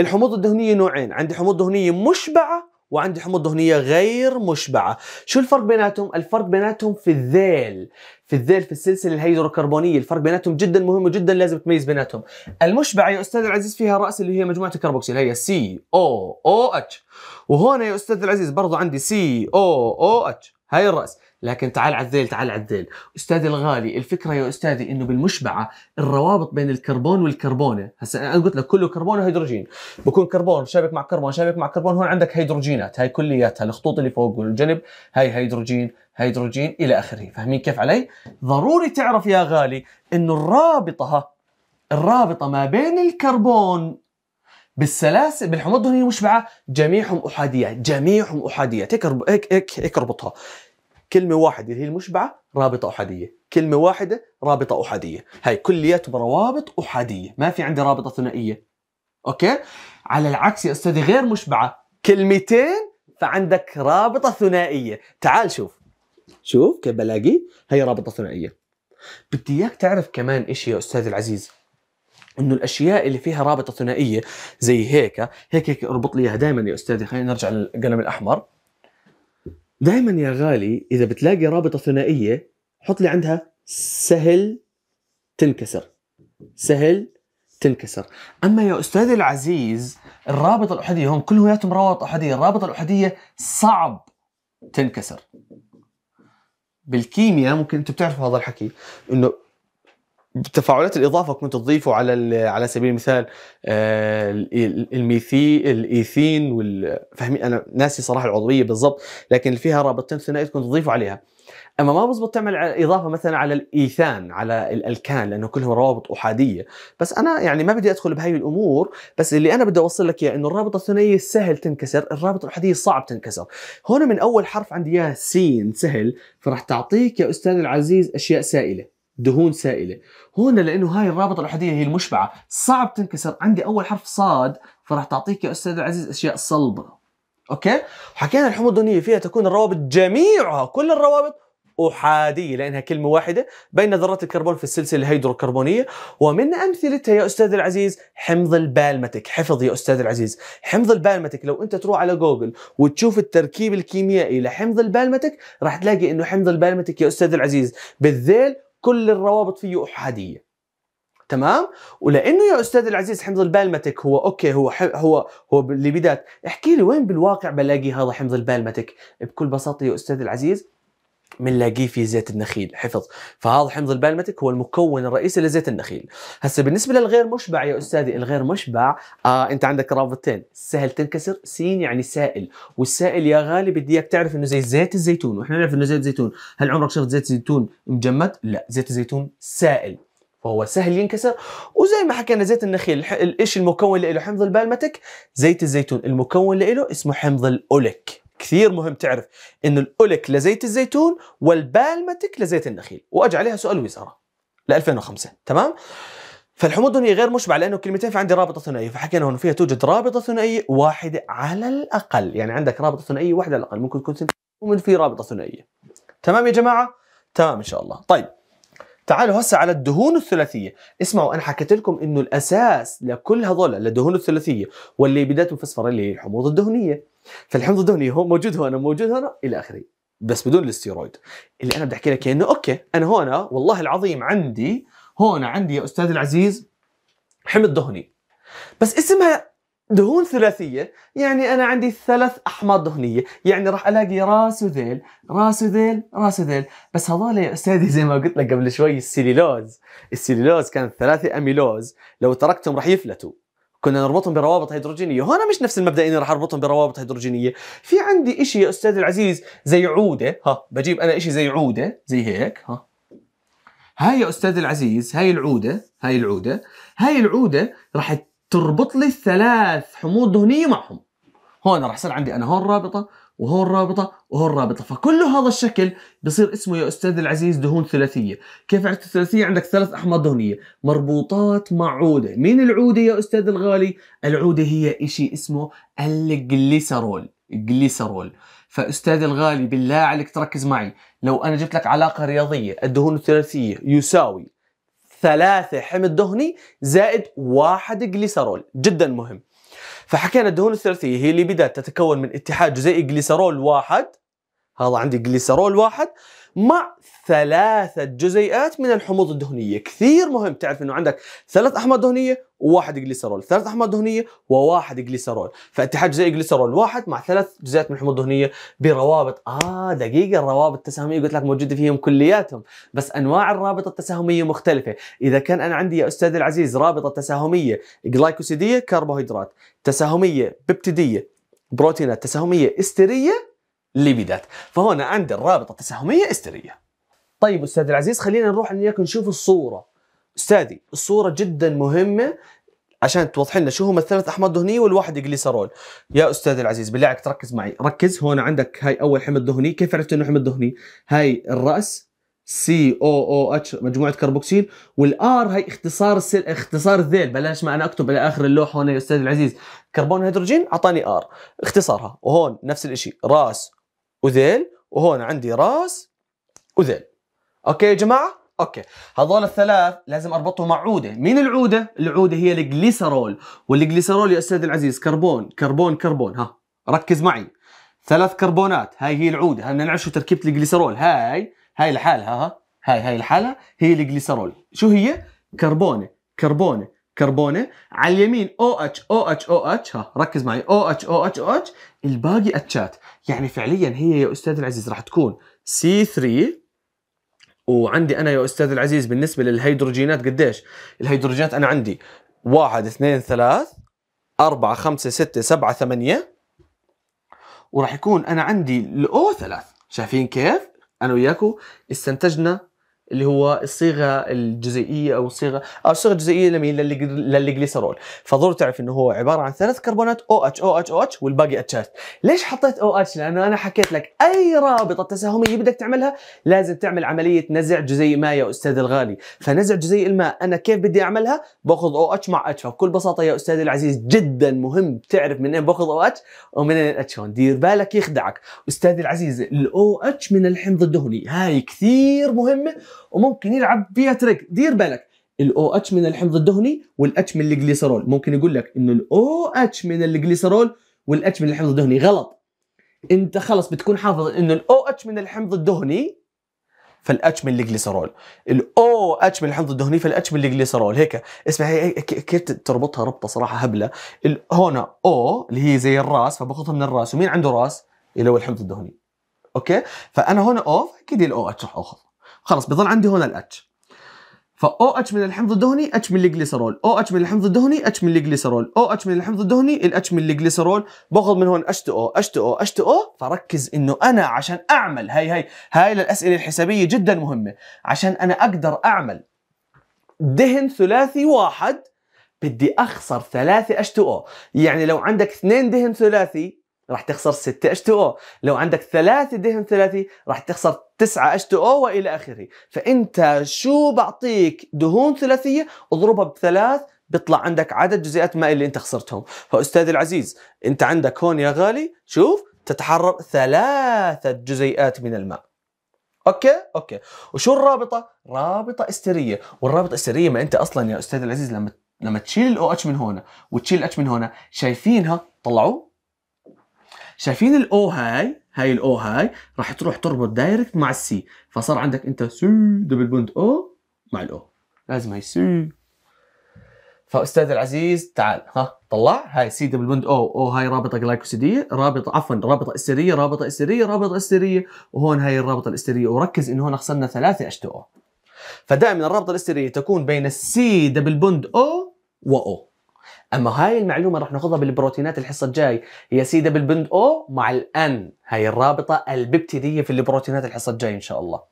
الحموض الدهنيه نوعين عندي حموض دهنيه مشبعه وعندي حموض دهنيه غير مشبعه شو الفرق بيناتهم الفرق بيناتهم في الذيل في الذيل في السلسله الهيدروكربونيه الفرق بيناتهم جدا مهم وجدا لازم تميز بيناتهم المشبعه يا استاذ العزيز فيها راس اللي هي مجموعه الكربوكسيل هي سي او او اتش وهون يا استاذ العزيز برضه عندي سي او او اتش هاي الراس لكن تعال عدل الذيل تعال عدل الذيل استاذي الغالي الفكره يا استاذي انه بالمشبعه الروابط بين الكربون والكربونه هسا انا قلت لك كله كربون وهيدروجين بكون كربون شابك مع كربون شابك مع كربون هون عندك هيدروجينات هاي كلياتها الخطوط اللي فوق والجنب هاي هيدروجين هيدروجين الى اخره فاهمين كيف علي ضروري تعرف يا غالي انه الرابطه الرابطه ما بين الكربون بالسلاسل بالحمض الدهنيه المشبعه جميعهم احاديات جميعهم احاديات هيك هيك هيك اربطها كلمه واحده اللي هي المشبعه رابطه احاديه كلمه واحده رابطه احاديه هاي كلياتهم روابط احاديه ما في عندي رابطه ثنائيه اوكي على العكس يا استاذي غير مشبعه كلمتين فعندك رابطه ثنائيه تعال شوف شوف كيف بلاقي هي رابطه ثنائيه بدي اياك تعرف كمان شيء يا استاذي العزيز انه الاشياء اللي فيها رابطه ثنائيه زي هيك هيك, هيك اربط لي اياها دائما يا استاذي خلينا نرجع للقلم الاحمر دائما يا غالي اذا بتلاقي رابطه ثنائيه حط لي عندها سهل تنكسر سهل تنكسر اما يا استاذي العزيز الرابطه الاحاديه هم كلهم روابط احاديه الرابطه الاحاديه صعب تنكسر بالكيمياء ممكن انتم بتعرفوا هذا الحكي انه تفاعلات الاضافه كنت تضيفه على على سبيل المثال آه، الميثي الايثين والفهمي انا ناسي صراحه العضويه بالضبط لكن فيها رابطتين ثنائيه كنت تضيفه عليها اما ما بزبط تعمل اضافه مثلا على الايثان على الالكان لانه كلهم روابط احاديه بس انا يعني ما بدي ادخل بهي الامور بس اللي انا بدي اوصل لك اياه انه الرابطه الثنائيه سهل تنكسر الرابطه الاحاديه صعب تنكسر هون من اول حرف عندي اياه سين سهل فراح تعطيك يا استاذ العزيز اشياء سائله دهون سائله هون لانه هاي الرابطه الاحاديه هي المشبعه صعب تنكسر عندي اول حرف صاد فراح تعطيك يا استاذ العزيز اشياء صلبه اوكي حكينا الدهنيه فيها تكون الروابط جميعها كل الروابط احاديه لانها كلمه واحده بين ذرات الكربون في السلسله الهيدروكربونيه ومن امثلتها يا استاذ العزيز حمض البالمتك حفظ يا استاذ العزيز حمض البالمتك لو انت تروح على جوجل وتشوف التركيب الكيميائي لحمض البالمتك راح تلاقي انه حمض البالمتك يا استاذ العزيز بالذيل كل الروابط فيه احاديه تمام ولانه يا استاذ العزيز حمض البالمتك هو اوكي هو حب هو هو اللي بدات احكي لي وين بالواقع بلاقي هذا حمض البالمتك بكل بساطه يا استاذ العزيز بنلاقيه في زيت النخيل حفظ فهذا حمض البالمتك هو المكون الرئيسي لزيت النخيل هسه بالنسبه للغير مشبع يا استاذي الغير مشبع آه انت عندك رابطتين سهل تنكسر سين يعني سائل والسائل يا غالي بدي اياك تعرف انه زي زيت الزيتون واحنا نعرف انه زيت الزيتون هل عمرك شفت زيت الزيتون مجمد لا زيت الزيتون سائل فهو سهل ينكسر وزي ما حكينا زيت النخيل ايش المكون اللي له حمض البالمتك زيت الزيتون المكون اللي له اسمه حمض الاوليك كثير مهم تعرف أن الأولك لزيت الزيتون والبالمتك لزيت النخيل وأجي عليها سؤال وزارة ل 2005 تمام؟ فالحموض الدنيا غير مشبع لانه كلمتين فعندي رابطه ثنائيه فحكينا انه فيها توجد رابطه ثنائيه واحده على الاقل يعني عندك رابطه ثنائيه واحده على الاقل ممكن تكون ومن في رابطه ثنائيه تمام يا جماعه تمام ان شاء الله طيب تعالوا هسه على الدهون الثلاثيه اسمعوا انا حكيت لكم انه الاساس لكل هذول للدهون الثلاثيه واللي بدايتهم فسفر اللي هي الحموض الدهنيه فالحمض الدهني هو موجود هنا موجود هنا الى اخره بس بدون الاستيرويد اللي انا بدي احكي لك انه اوكي انا هنا والله العظيم عندي هون عندي يا استاذ العزيز حمض دهني بس اسمها دهون ثلاثية يعني أنا عندي ثلاث أحماض دهنية يعني راح ألاقي راس وذيل راس وذيل راس وذيل بس هذول يا أستاذي زي ما قلت لك قبل شوي السيليلوز السيليلوز كان ثلاثة أميلوز لو تركتهم راح يفلتوا كنا نربطهم بروابط هيدروجينيه هنا مش نفس المبدا اني راح اربطهم بروابط هيدروجينيه في عندي شيء يا استاذ العزيز زي عوده ها بجيب انا شيء زي عوده زي هيك ها هاي يا استاذ العزيز هاي العوده هاي العوده هاي العوده راح تربط لي الثلاث حموض دهنيه معهم هون راح يصير عندي انا هون رابطه وهون رابطه وهون رابطه فكل هذا الشكل بصير اسمه يا استاذ العزيز دهون ثلاثيه كيف عرفت الثلاثيه عندك ثلاث احماض دهنيه مربوطات مع عوده مين العوده يا استاذ الغالي العوده هي شيء اسمه الجليسرول الجليسرول فاستاذ الغالي بالله عليك تركز معي لو انا جبت لك علاقه رياضيه الدهون الثلاثيه يساوي ثلاثة حمض دهني زائد واحد جليسرول جدا مهم فحكينا الدهون الثلاثيه هي اللي بدات تتكون من اتحاد جزيئي جليسرول واحد هذا عندي جليسرول واحد مع ثلاثة جزيئات من الحموض الدهنية كثير مهم تعرف انه عندك ثلاث احماض دهنية وواحد جليسرول ثلاث احماض دهنيه وواحد جليسرول فاتحاد جزيئي جليسرول واحد مع ثلاث جزيئات من الحموض الدهنيه بروابط اه دقيقه الروابط التساهميه قلت لك موجوده فيهم كلياتهم بس انواع الرابطه التساهميه مختلفه اذا كان انا عندي يا استاذ العزيز رابطه تساهميه جلايكوسيديه كربوهيدرات تساهميه ببتدية بروتينات تساهميه استرية ليبيدات فهنا عندي الرابطه التسهمية استريه طيب استاذ العزيز خلينا نروح نياك نشوف الصوره استاذي الصوره جدا مهمه عشان توضح لنا شو هم الثلاث احماض دهنيه والواحد جليسرول يا استاذ العزيز بالله عليك تركز معي ركز هون عندك هاي اول حمض دهني كيف عرفت انه حمض دهني هاي الراس سي او او اتش مجموعه كربوكسيل والار هاي اختصار السل... اختصار الذيل بلاش ما انا اكتب لاخر اخر اللوحه هون يا استاذ العزيز كربون هيدروجين اعطاني ار اختصارها وهون نفس الشيء راس وذيل وهون عندي راس وذيل اوكي يا جماعه اوكي هذول الثلاث لازم اربطهم مع عوده مين العوده العوده هي الجليسرول والجليسرول يا استاذ العزيز كربون كربون كربون ها ركز معي ثلاث كربونات هاي هي العوده هل بدنا شو تركيبه الجليسرول هاي هاي لحالها ها هاي هاي لحالها هي الجليسرول شو هي كربونه كربونه كربونه على اليمين او اتش او اتش او اتش ها ركز معي او اتش او اتش او اتش الباقي اتشات يعني فعليا هي يا استاذ العزيز راح تكون سي 3 وعندي انا يا استاذ العزيز بالنسبه للهيدروجينات قديش الهيدروجينات انا عندي 1 2 3 4 5 6 7 8 وراح يكون انا عندي الاو 3 شايفين كيف انا وياكم استنتجنا اللي هو الصيغه الجزيئيه او الصيغه او آه، الصيغه الجزيئيه لمين للجليسرول فضروري تعرف انه هو عباره عن ثلاث كربونات او اتش او اتش او اتش والباقي اتشات ليش حطيت او اتش لانه انا حكيت لك اي رابطه تساهميه بدك تعملها لازم تعمل عمليه نزع جزيء ماء يا استاذ الغالي فنزع جزيء الماء انا كيف بدي اعملها باخذ او اتش مع اتش فبكل بساطه يا استاذ العزيز جدا مهم تعرف منين باخذ او اتش ومنين اتش هون دير بالك يخدعك استاذ العزيز الاو اتش من الحمض الدهني هاي كثير مهمه وممكن يلعب بيها تريك دير بالك الاو اتش من الحمض الدهني والاتش من الجليسرول ممكن يقول لك انه الاو اتش من الجليسرول والاتش من الحمض الدهني غلط انت خلص بتكون حافظ انه الاو اتش من الحمض الدهني فالاتش من الجليسرول الاو اتش من الحمض الدهني فالاتش من الجليسرول هيك اسمع هي كيف تربطها ربطه صراحه هبله هنا او اللي هي زي الراس فباخذها من الراس ومين عنده راس اللي هو الحمض الدهني اوكي فانا هنا او اكيد الاو اتش راح اخذ خلاص بيظل عندي هون الاتش فاو اتش من الحمض الدهني اتش من الجليسرول او اتش من الحمض الدهني اتش من الجليسرول او اتش من الحمض الدهني الاتش من الجليسرول باخذ من هون اتش تو او اتش تو او اتش تو او فركز انه انا عشان اعمل هاي هاي هاي للاسئله الحسابيه جدا مهمه عشان انا اقدر اعمل دهن ثلاثي واحد بدي اخسر ثلاثة اتش تو او يعني لو عندك اثنين دهن ثلاثي راح تخسر 6 اتش 2 او لو عندك 3 دهن ثلاثي راح تخسر 9 اتش 2 او والى اخره فانت شو بعطيك دهون ثلاثيه اضربها بثلاث بيطلع عندك عدد جزيئات ماء اللي انت خسرتهم فاستاذي العزيز انت عندك هون يا غالي شوف تتحرر ثلاثه جزيئات من الماء اوكي اوكي وشو الرابطه رابطه استريه والرابطه الاستريه ما انت اصلا يا استاذ العزيز لما لما تشيل الاو OH اتش من هنا وتشيل الاتش من هنا شايفينها طلعوا شايفين الاو هاي هاي الاو هاي راح تروح تربط دايركت مع السي فصار عندك انت سي دبل بوند او مع الاو لازم هاي سي فاستاذ العزيز تعال ها طلع هاي سي دبل بوند او او هاي رابطه جلايكوسيديه رابطه عفوا رابطه استيريه رابطه استيريه رابطه استيريه وهون هاي الرابطه الاستيريه وركز انه هون خسرنا ثلاثه اتش تو او فدائما الرابطه الاستيريه تكون بين السي دبل بوند او واو اما هاي المعلومه راح ناخذها بالبروتينات الحصه الجاي يا سيده بالبند او مع الان هاي الرابطه الببتيديه في البروتينات الحصه الجاي ان شاء الله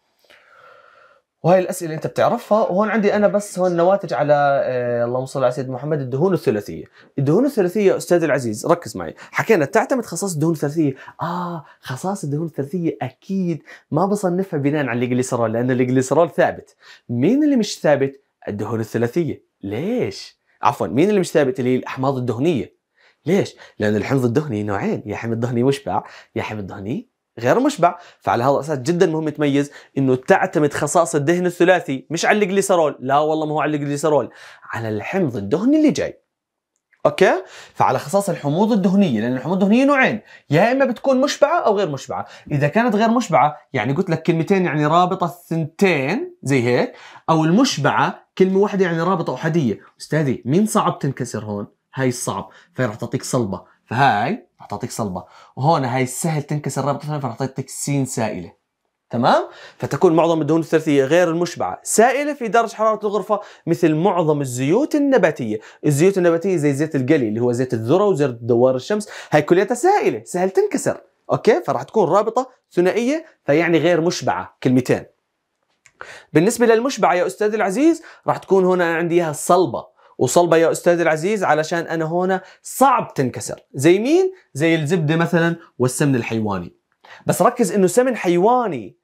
وهي الاسئله انت بتعرفها وهون عندي انا بس هون نواتج على آه، اللهم صل على سيدنا محمد الدهون الثلاثيه الدهون الثلاثيه استاذ العزيز ركز معي حكينا تعتمد خصائص الدهون الثلاثيه اه خصائص الدهون الثلاثيه اكيد ما بصنفها بناء على الجليسرول لان الجليسرول ثابت مين اللي مش ثابت الدهون الثلاثيه ليش عفوا مين اللي مش ثابت اللي هي الاحماض الدهنيه ليش؟ لان الحمض الدهني نوعين يا حمض دهني مشبع يا حمض دهني غير مشبع فعلى هذا الاساس جدا مهم تميز انه تعتمد خصائص الدهن الثلاثي مش على الجليسرول لا والله ما هو على الجليسرول على الحمض الدهني اللي جاي اوكي فعلى خصائص الحموض الدهنيه لان الحموض الدهنيه نوعين يا اما بتكون مشبعه او غير مشبعه اذا كانت غير مشبعه يعني قلت لك كلمتين يعني رابطه ثنتين زي هيك او المشبعه كلمه واحده يعني رابطه احاديه استاذي مين صعب تنكسر هون هاي الصعب فراح تعطيك صلبه فهاي راح تعطيك صلبه وهون هاي السهل تنكسر رابطه فرح تعطيك سين سائله تمام؟ فتكون معظم الدهون الثلاثية غير المشبعة سائلة في درجة حرارة الغرفة مثل معظم الزيوت النباتية، الزيوت النباتية زي زيت القلي اللي هو زيت الذرة وزيت دوار الشمس، هاي كلياتها سائلة، سهل تنكسر، اوكي؟ فراح تكون رابطة ثنائية فيعني غير مشبعة كلمتين. بالنسبة للمشبعة يا أستاذ العزيز راح تكون هنا عندي إياها صلبة وصلبة يا أستاذ العزيز علشان أنا هنا صعب تنكسر زي مين؟ زي الزبدة مثلا والسمن الحيواني بس ركز انه سمن حيواني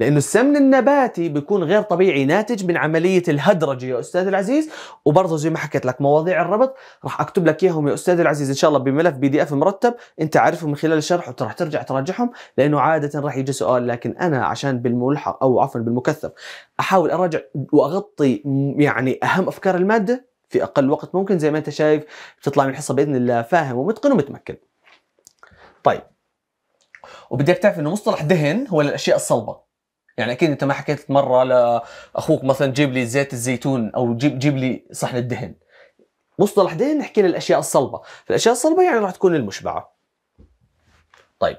لانه السمن النباتي بيكون غير طبيعي ناتج من عمليه الهدرجه يا استاذ العزيز وبرضه زي ما حكيت لك مواضيع الربط راح اكتب لك اياهم يا استاذ العزيز ان شاء الله بملف بي دي اف مرتب انت عارفه من خلال الشرح وراح ترجع تراجعهم لانه عاده راح يجي سؤال لكن انا عشان بالملحق او عفوا بالمكثف احاول اراجع واغطي يعني اهم افكار الماده في اقل وقت ممكن زي ما انت شايف بتطلع من الحصه باذن الله فاهم ومتقن ومتمكن طيب وبدك تعرف انه مصطلح دهن هو للاشياء الصلبه يعني اكيد انت ما حكيت مره لاخوك مثلا جيب لي زيت الزيتون او جيب جيب لي صحن الدهن مصطلح دهن نحكي للاشياء الصلبه فالاشياء الصلبه يعني راح تكون المشبعه طيب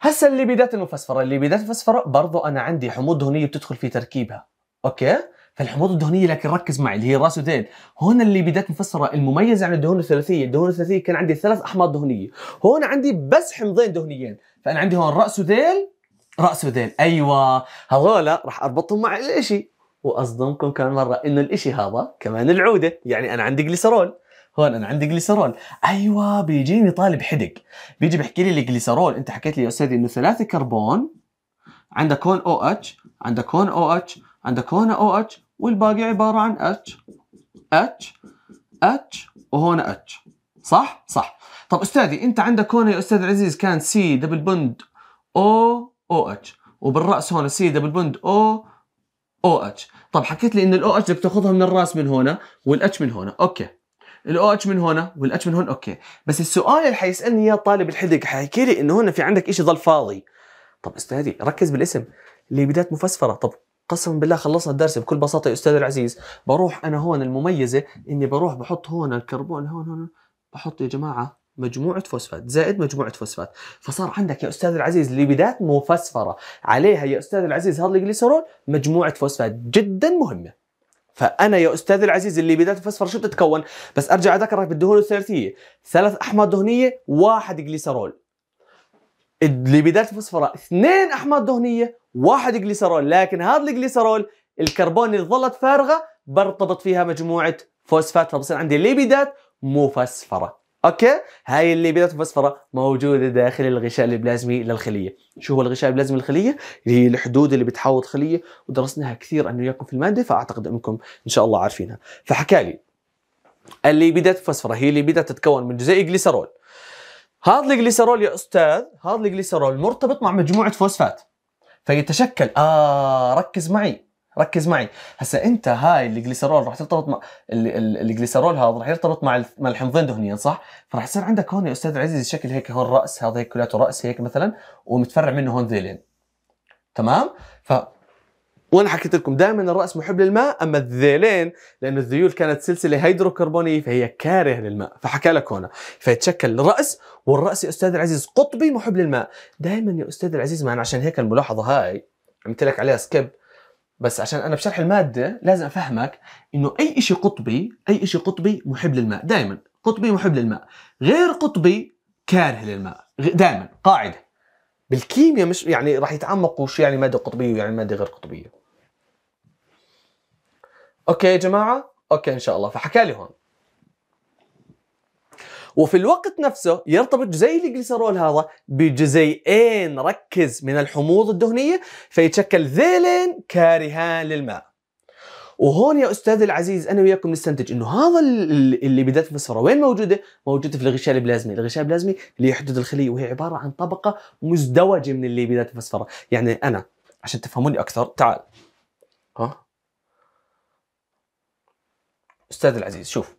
هسا الليبيدات المفسفره الليبيدات المفسفره برضو انا عندي حموض دهنيه بتدخل في تركيبها اوكي فالحموضه الدهنيه لكن ركز معي اللي هي راس ودين هون اللي بدات مفسره المميز عن الدهون الثلاثيه الدهون الثلاثيه كان عندي ثلاث احماض دهنيه هون عندي بس حمضين دهنيين فانا عندي هون راس وذيل راس وذيل ايوه هذولا راح اربطهم مع الاشي واصدمكم كمان مره انه الاشي هذا كمان العوده يعني انا عندي جليسرول هون انا عندي جليسرول ايوه بيجيني طالب حدق بيجي بيحكي لي الجليسرول انت حكيت لي يا استاذي انه ثلاثه كربون عندك هون او اتش عندك هون او اتش عندك هون او اتش والباقي عباره عن اتش اتش اتش وهون اتش صح؟ صح طب استاذي انت عندك هون يا استاذ العزيز كان سي دبل بند او او اتش وبالراس هون سي دبل بند او او اتش طب حكيت لي ان الاو اتش بدك تاخذها من الراس من هنا والاتش من هنا اوكي الاو اتش من هنا والاتش من هون اوكي بس السؤال اللي حيسالني اياه طالب الحدق حيحكي لي انه هنا في عندك شيء ظل فاضي طب استاذي ركز بالاسم اللي بدات مفسفره طب قسم بالله خلصنا الدرس بكل بساطه يا استاذ العزيز بروح انا هون المميزه اني بروح بحط هون الكربون هون هون بحط يا جماعه مجموعة فوسفات زائد مجموعة فوسفات فصار عندك يا أستاذ العزيز ليبيدات مفسفرة عليها يا أستاذ العزيز هذا الجليسرول مجموعة فوسفات جدا مهمة فأنا يا أستاذ العزيز اللي بدات مفسفرة شو تتكون بس أرجع أذكرك بالدهون الثلاثية ثلاث أحماض دهنية واحد جليسرول الليبيدات الفوسفوراء اثنين احماض دهنيه واحد جليسرول لكن هذا الجليسرول الكربون اللي ظلت فارغه برتبط فيها مجموعه فوسفات فبصير عندي ليبيدات مفسفره اوكي هاي الليبيدات المفسفره موجوده داخل الغشاء البلازمي للخليه شو هو الغشاء البلازمي للخليه اللي هي الحدود اللي بتحوط خليه ودرسناها كثير انا وياكم في الماده فاعتقد انكم ان شاء الله عارفينها فحكالي الليبيدات المفسفره هي الليبيدات تتكون من جزيء جليسرول هذا الجليسرول يا استاذ هذا الجليسرول مرتبط مع مجموعه فوسفات فيتشكل اه ركز معي ركز معي هسا انت هاي الجليسرول راح ترتبط مع الجليسرول هذا راح يرتبط مع مع الحمضين دهنيا صح فراح يصير عندك هون يا استاذ العزيز شكل هيك هون راس هذا هيك كلياته راس هيك مثلا ومتفرع منه هون ذيلين تمام ف وانا حكيت لكم دائما الراس محب للماء اما الذيلين لانه الذيول كانت سلسله هيدروكربونيه فهي كارهه للماء فحكى لك هنا فيتشكل راس والراس يا استاذ العزيز قطبي محب للماء دائما يا استاذ العزيز ما انا عشان هيك الملاحظه هاي عملت لك عليها سكيب بس عشان انا بشرح الماده لازم افهمك انه اي شيء قطبي اي شيء قطبي محب للماء دائما قطبي محب للماء غير قطبي كاره للماء دائما قاعده بالكيمياء مش يعني راح يتعمقوا شو يعني ماده قطبيه ويعني ماده غير قطبيه اوكي يا جماعه اوكي ان شاء الله فحكى لي هون وفي الوقت نفسه يرتبط جزيء الجليسرول هذا بجزيئين ركز من الحموض الدهنية فيتشكل ذيلين كارهان للماء وهون يا استاذ العزيز انا وياكم نستنتج انه هذا اللي بدات المسفره وين موجوده؟ موجوده في الغشاء البلازمي، الغشاء البلازمي اللي يحدد الخليه وهي عباره عن طبقه مزدوجه من اللي بدات المسفره، يعني انا عشان تفهموني اكثر تعال ها استاذ العزيز شوف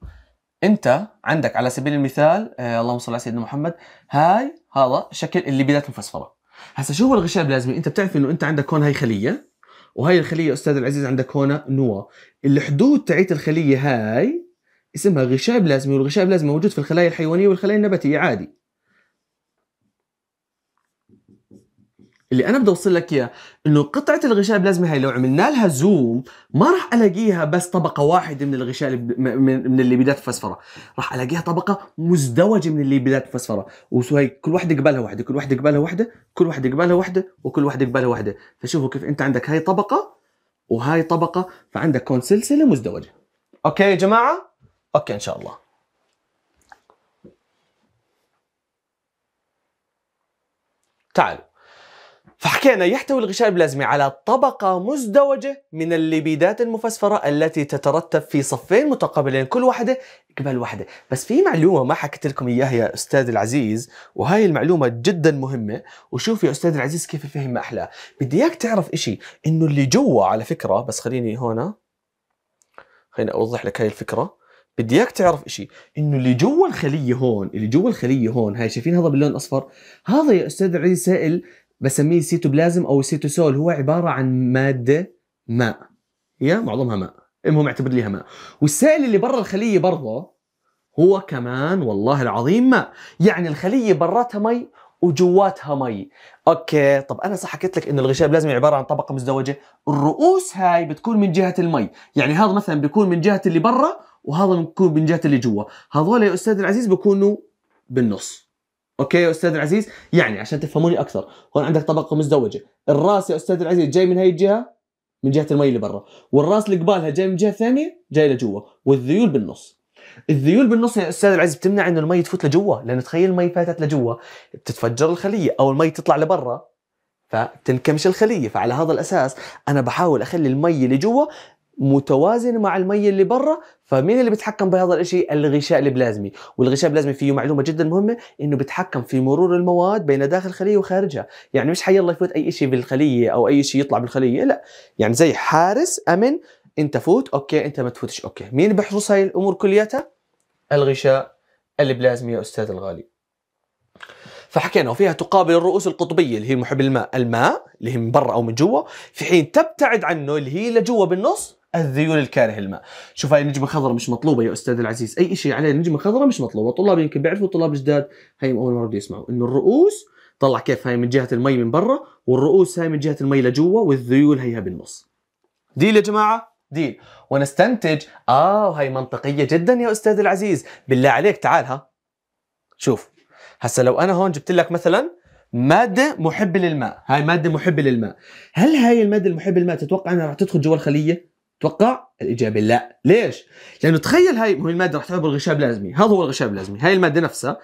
انت عندك على سبيل المثال آه اللهم صل على سيدنا محمد هاي هذا شكل اللي بدايته مفسفره هسا شو هو الغشاء البلازمي انت بتعرف انه انت عندك هون هاي خليه وهي الخليه استاذ العزيز عندك هون نواه الحدود تاعت الخليه هاي اسمها غشاء بلازمي والغشاء البلازمي موجود في الخلايا الحيوانيه والخلايا النباتيه عادي اللي انا بدي اوصل لك اياه انه قطعه الغشاء البلازمي هاي لو عملنا لها زوم ما راح الاقيها بس طبقه واحده من الغشاء من الليبيدات فسفره راح الاقيها طبقه مزدوجه من الليبيدات فسفره وهي كل واحده قبالها واحده كل واحده قبالها واحده كل واحده قبالها واحده وكل واحده قبالها واحده فشوفوا كيف انت عندك هاي طبقه وهاي طبقه فعندك كون سلسله مزدوجه اوكي يا جماعه اوكي ان شاء الله تعالوا فحكينا يحتوي الغشاء البلازمي على طبقة مزدوجة من الليبيدات المفسفرة التي تترتب في صفين متقابلين كل واحدة قبل واحدة بس في معلومة ما حكيت لكم إياها يا أستاذ العزيز وهاي المعلومة جدا مهمة وشوف يا أستاذ العزيز كيف فهم أحلى بدي إياك تعرف إشي إنه اللي جوا على فكرة بس خليني هنا خليني أوضح لك هاي الفكرة بدي اياك تعرف شيء انه اللي جوا الخليه هون اللي جوا الخليه هون هاي شايفين هذا باللون الاصفر هذا يا استاذ العزيز سائل بسميه سيتوبلازم او سيتوسول هو عباره عن ماده ماء يا معظمها ماء المهم اعتبر ليها ماء والسائل اللي برا الخليه برضه هو كمان والله العظيم ماء يعني الخليه براتها مي وجواتها مي اوكي طب انا صح حكيت لك انه الغشاء بلازم عباره عن طبقه مزدوجه الرؤوس هاي بتكون من جهه المي يعني هذا مثلا بيكون من جهه اللي برا وهذا بيكون من جهه اللي جوا هذول يا استاذ العزيز بيكونوا بالنص اوكي يا استاذ العزيز يعني عشان تفهموني اكثر هون عندك طبقه مزدوجه الراس يا استاذ العزيز جاي من هاي الجهه من جهه المي اللي برا والراس اللي قبالها جاي من جهه ثانيه جاي لجوا والذيول بالنص الذيول بالنص يا استاذ العزيز بتمنع انه المي تفوت لجوا لانه تخيل المي فاتت لجوا بتتفجر الخليه او المي تطلع لبرا فتنكمش الخليه فعلى هذا الاساس انا بحاول اخلي المي اللي جوا متوازن مع المية اللي برا فمين اللي بيتحكم بهذا الشيء الغشاء البلازمي والغشاء البلازمي فيه معلومه جدا مهمه انه بيتحكم في مرور المواد بين داخل الخليه وخارجها يعني مش حيلا يفوت اي شيء بالخليه او اي شيء يطلع بالخليه لا يعني زي حارس امن انت فوت اوكي انت ما تفوتش اوكي مين بحرص هاي الامور كلياتها الغشاء البلازمي يا استاذ الغالي فحكينا وفيها تقابل الرؤوس القطبية اللي هي محب الماء الماء اللي هي من برا أو من جوا في حين تبتعد عنه اللي هي لجوا بالنص الذيول الكاره الماء شوف هاي النجمه الخضراء مش مطلوبه يا استاذ العزيز اي شيء عليه نجمه خضراء مش مطلوبه طلاب يمكن بيعرفوا طلاب جداد هاي اول مره بدي يسمعوا انه الرؤوس طلع كيف هاي من جهه المي من برا والرؤوس هاي من جهه المي لجوا والذيول هيها بالنص ديل يا جماعه ديل ونستنتج اه وهي منطقيه جدا يا استاذ العزيز بالله عليك تعال ها شوف هسا لو انا هون جبت لك مثلا ماده محبه للماء هاي ماده محبه للماء هل هاي الماده المحبه للماء تتوقع انها رح تدخل جوا الخليه توقع الاجابه لا ليش لانه تخيل هاي هي الماده رح تعبر الغشاء بلازمي هذا هو الغشاء البلازمي هاي الماده نفسها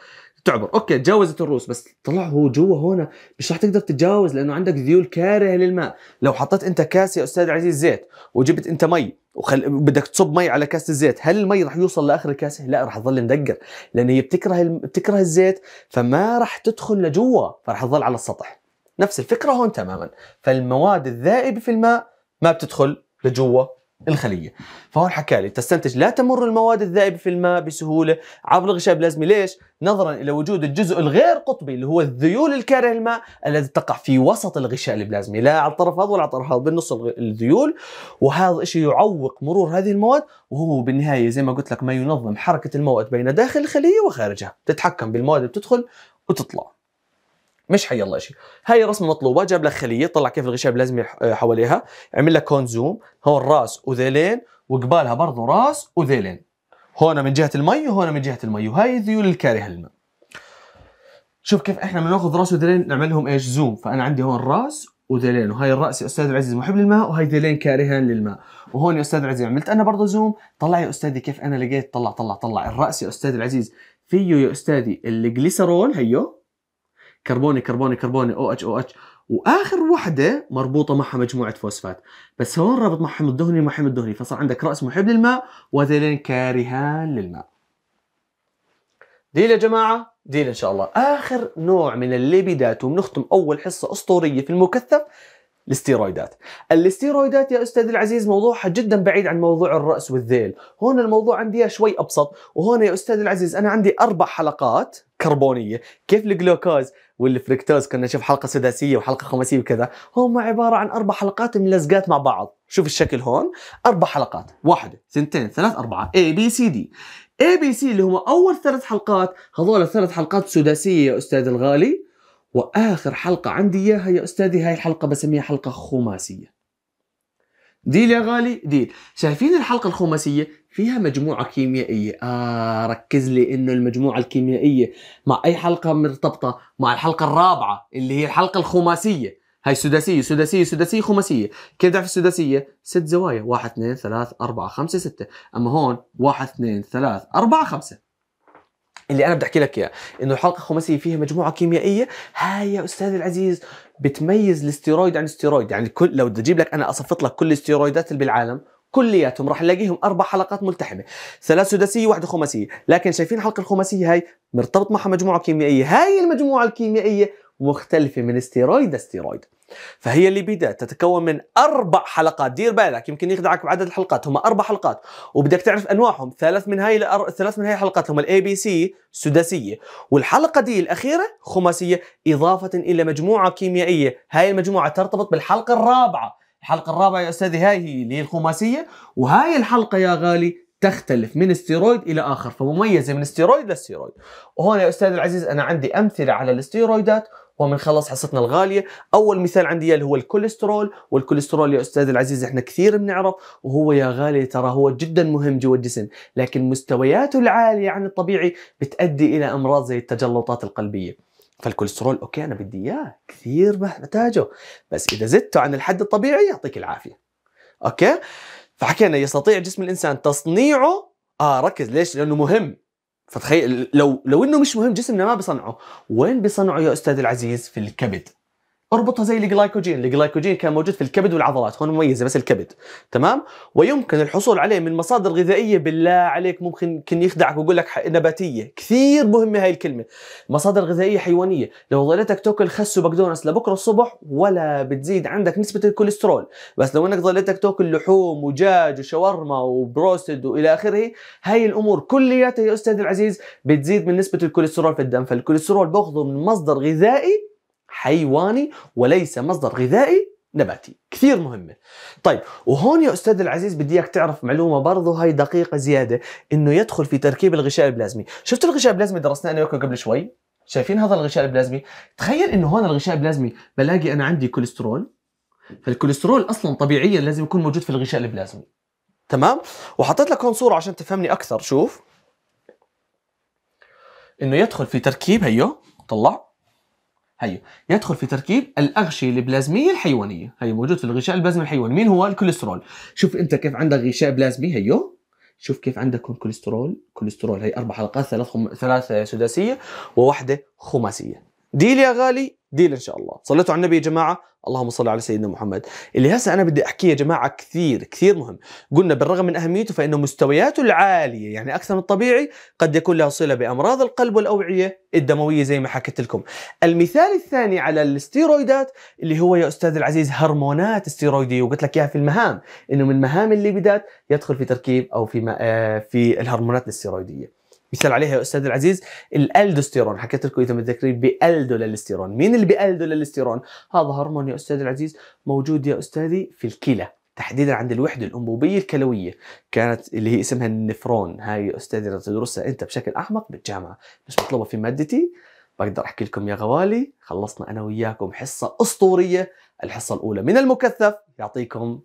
تعبر اوكي تجاوزت الروس بس طلع هو جوا هون مش رح تقدر تتجاوز لانه عندك ذيول كاره للماء لو حطيت انت كاس يا استاذ عزيز زيت وجبت انت مي وخل... بدك تصب مي على كاسه الزيت هل المي رح يوصل لاخر الكاسه لا رح تظل مدقر لان هي بتكره الم... بتكره الزيت فما رح تدخل لجوا فرح تظل على السطح نفس الفكره هون تماما فالمواد الذائبه في الماء ما بتدخل لجوا الخليه فهون حكى لي تستنتج لا تمر المواد الذائبه في الماء بسهوله عبر الغشاء البلازمي ليش نظرا الى وجود الجزء الغير قطبي اللي هو الذيول الكاره الماء الذي تقع في وسط الغشاء البلازمي لا على الطرف هذا ولا على الطرف هذا بالنص الذيول وهذا الشيء يعوق مرور هذه المواد وهو بالنهايه زي ما قلت لك ما ينظم حركه المواد بين داخل الخليه وخارجها تتحكم بالمواد اللي بتدخل وتطلع مش حي الله شيء هاي الرسمه مطلوبه جاب لك خليه طلع كيف الغشاء لازم آه، حواليها عمل لك هون زوم هون راس وذيلين وقبالها برضه راس وذيلين هون من جهه المي وهون من جهه المي وهاي الذيول الكارهه للماء شوف كيف احنا بناخذ راس وذيلين نعمل لهم ايش زوم فانا عندي هون راس وذيلين وهي الراس يا استاذ العزيز محب للماء وهي ذيلين كارهان للماء وهون يا استاذ العزيز عملت انا برضه زوم طلع يا استاذي كيف انا لقيت طلع طلع طلع الراس يا استاذ العزيز فيه يا استاذي الجليسرول هيو كربوني كربوني كربوني او اتش او اتش واخر وحده مربوطه معها مجموعه فوسفات بس هون رابط معهم حمض دهني الدهني حمض دهني فصار عندك راس محب للماء وذيلين كارهان للماء ديل يا جماعه ديل ان شاء الله اخر نوع من الليبيدات وبنختم اول حصه اسطوريه في المكثف الاستيرويدات الاستيرويدات يا استاذ العزيز موضوعها جدا بعيد عن موضوع الراس والذيل هون الموضوع عندي شوي ابسط وهون يا استاذ العزيز انا عندي اربع حلقات كربونيه كيف الجلوكوز والفركتوز كنا نشوف حلقه سداسيه وحلقه خماسيه وكذا هم عباره عن اربع حلقات ملزقات مع بعض شوف الشكل هون اربع حلقات واحده سنتين ثلاث اربعه A B C D A B C اللي هم اول ثلاث حلقات هذول الثلاث حلقات سداسيه يا استاذ الغالي واخر حلقه عندي اياها يا استاذي هاي الحلقه بسميها حلقه خماسيه ديل يا غالي ديل شايفين الحلقة الخماسية فيها مجموعة كيميائية آه ركز لي إنه المجموعة الكيميائية مع أي حلقة مرتبطة مع الحلقة الرابعة اللي هي الحلقة الخماسية هاي سداسية سداسية سداسية خماسية كيف في السداسية ست زوايا واحد اثنين ثلاث أربعة خمسة ستة أما هون واحد اثنين ثلاث أربعة خمسة اللي انا بدي احكي لك اياه انه الحلقه الخماسيه فيها مجموعه كيميائيه هاي يا استاذ العزيز بتميز الاستيرويد عن الاستيرويد يعني كل لو تجيب لك انا اصفط لك كل الاستيرويدات اللي بالعالم كلياتهم راح نلاقيهم اربع حلقات ملتحمه ثلاث سداسيه واحده خماسيه لكن شايفين الحلقه الخماسيه هاي مرتبط معها مجموعه كيميائيه هاي المجموعه الكيميائيه مختلفه من استيرويد لاستيرويد فهي اللي بدات تتكون من اربع حلقات دير بالك يمكن يخدعك بعدد الحلقات هم اربع حلقات وبدك تعرف انواعهم ثلاث من هاي الأر... ثلاث من هاي الحلقات هم الاي بي سي سداسيه والحلقه دي الاخيره خماسيه اضافه الى مجموعه كيميائيه هاي المجموعه ترتبط بالحلقه الرابعه الحلقه الرابعه يا استاذي هاي هي اللي هي الخماسيه وهاي الحلقه يا غالي تختلف من استيرويد الى اخر فمميزه من استيرويد لستيرويد وهون يا استاذ العزيز انا عندي امثله على الاستيرويدات وبنخلص حصتنا الغاليه اول مثال عندي اللي هو الكوليسترول والكوليسترول يا استاذ العزيز احنا كثير بنعرف وهو يا غالي ترى هو جدا مهم جوا الجسم لكن مستوياته العاليه عن يعني الطبيعي بتؤدي الى امراض زي التجلطات القلبيه فالكوليسترول اوكي انا بدي اياه كثير محتاجه بس اذا زدته عن الحد الطبيعي يعطيك العافيه اوكي فحكينا يستطيع جسم الانسان تصنيعه اه ركز ليش لانه مهم فتخيل لو لو انه مش مهم جسمنا ما بصنعه وين بصنعه يا استاذ العزيز في الكبد اربطها زي الجلايكوجين الجلايكوجين كان موجود في الكبد والعضلات هون مميزه بس الكبد تمام ويمكن الحصول عليه من مصادر غذائيه بالله عليك ممكن كن يخدعك ويقول لك نباتيه كثير مهمه هاي الكلمه مصادر غذائيه حيوانيه لو ظليتك تاكل خس وبقدونس لبكره الصبح ولا بتزيد عندك نسبه الكوليسترول بس لو انك ظليتك تاكل لحوم ودجاج وشاورما وبروستد والى اخره هاي الامور كلياتها يا استاذ العزيز بتزيد من نسبه الكوليسترول في الدم فالكوليسترول باخذه من مصدر غذائي حيواني وليس مصدر غذائي نباتي كثير مهمة طيب وهون يا أستاذ العزيز بدي إياك تعرف معلومة برضه هاي دقيقة زيادة إنه يدخل في تركيب الغشاء البلازمي شفت الغشاء البلازمي درسناه أنا وياكم قبل شوي شايفين هذا الغشاء البلازمي تخيل إنه هون الغشاء البلازمي بلاقي أنا عندي كوليسترول فالكوليسترول أصلا طبيعيا لازم يكون موجود في الغشاء البلازمي تمام وحطيت لك هون صورة عشان تفهمني أكثر شوف إنه يدخل في تركيب هيو طلع هيو يدخل في تركيب الاغشيه البلازميه الحيوانيه هي موجود في الغشاء البلازمي الحيواني مين هو الكوليسترول شوف انت كيف عندك غشاء بلازمي هيو شوف كيف عندكم كوليسترول كوليسترول هي اربع حلقات ثلاث خم... ثلاث سداسيه وواحده خماسيه ديل يا غالي ديل ان شاء الله صليتوا على النبي يا جماعه اللهم صل على سيدنا محمد اللي هسه انا بدي احكيه يا جماعه كثير كثير مهم قلنا بالرغم من اهميته فانه مستوياته العاليه يعني اكثر من الطبيعي قد يكون لها صله بامراض القلب والاوعيه الدمويه زي ما حكيت لكم المثال الثاني على الاستيرويدات اللي هو يا استاذ العزيز هرمونات استيرويديه وقلت لك اياها في المهام انه من مهام الليبيدات يدخل في تركيب او في آه، في الهرمونات الاستيرويديه مثال عليها يا استاذ العزيز الالدوستيرون حكيت لكم اذا متذكرين بالدولالستيرون مين اللي بالدولالستيرون هذا هرمون يا استاذ العزيز موجود يا استاذي في الكلى تحديدا عند الوحده الانبوبيه الكلويه كانت اللي هي اسمها النفرون هاي استاذي اللي تدرسها انت بشكل اعمق بالجامعه مش مطلوبه في مادتي بقدر احكي لكم يا غوالي خلصنا انا وياكم حصه اسطوريه الحصه الاولى من المكثف يعطيكم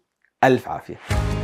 الف عافيه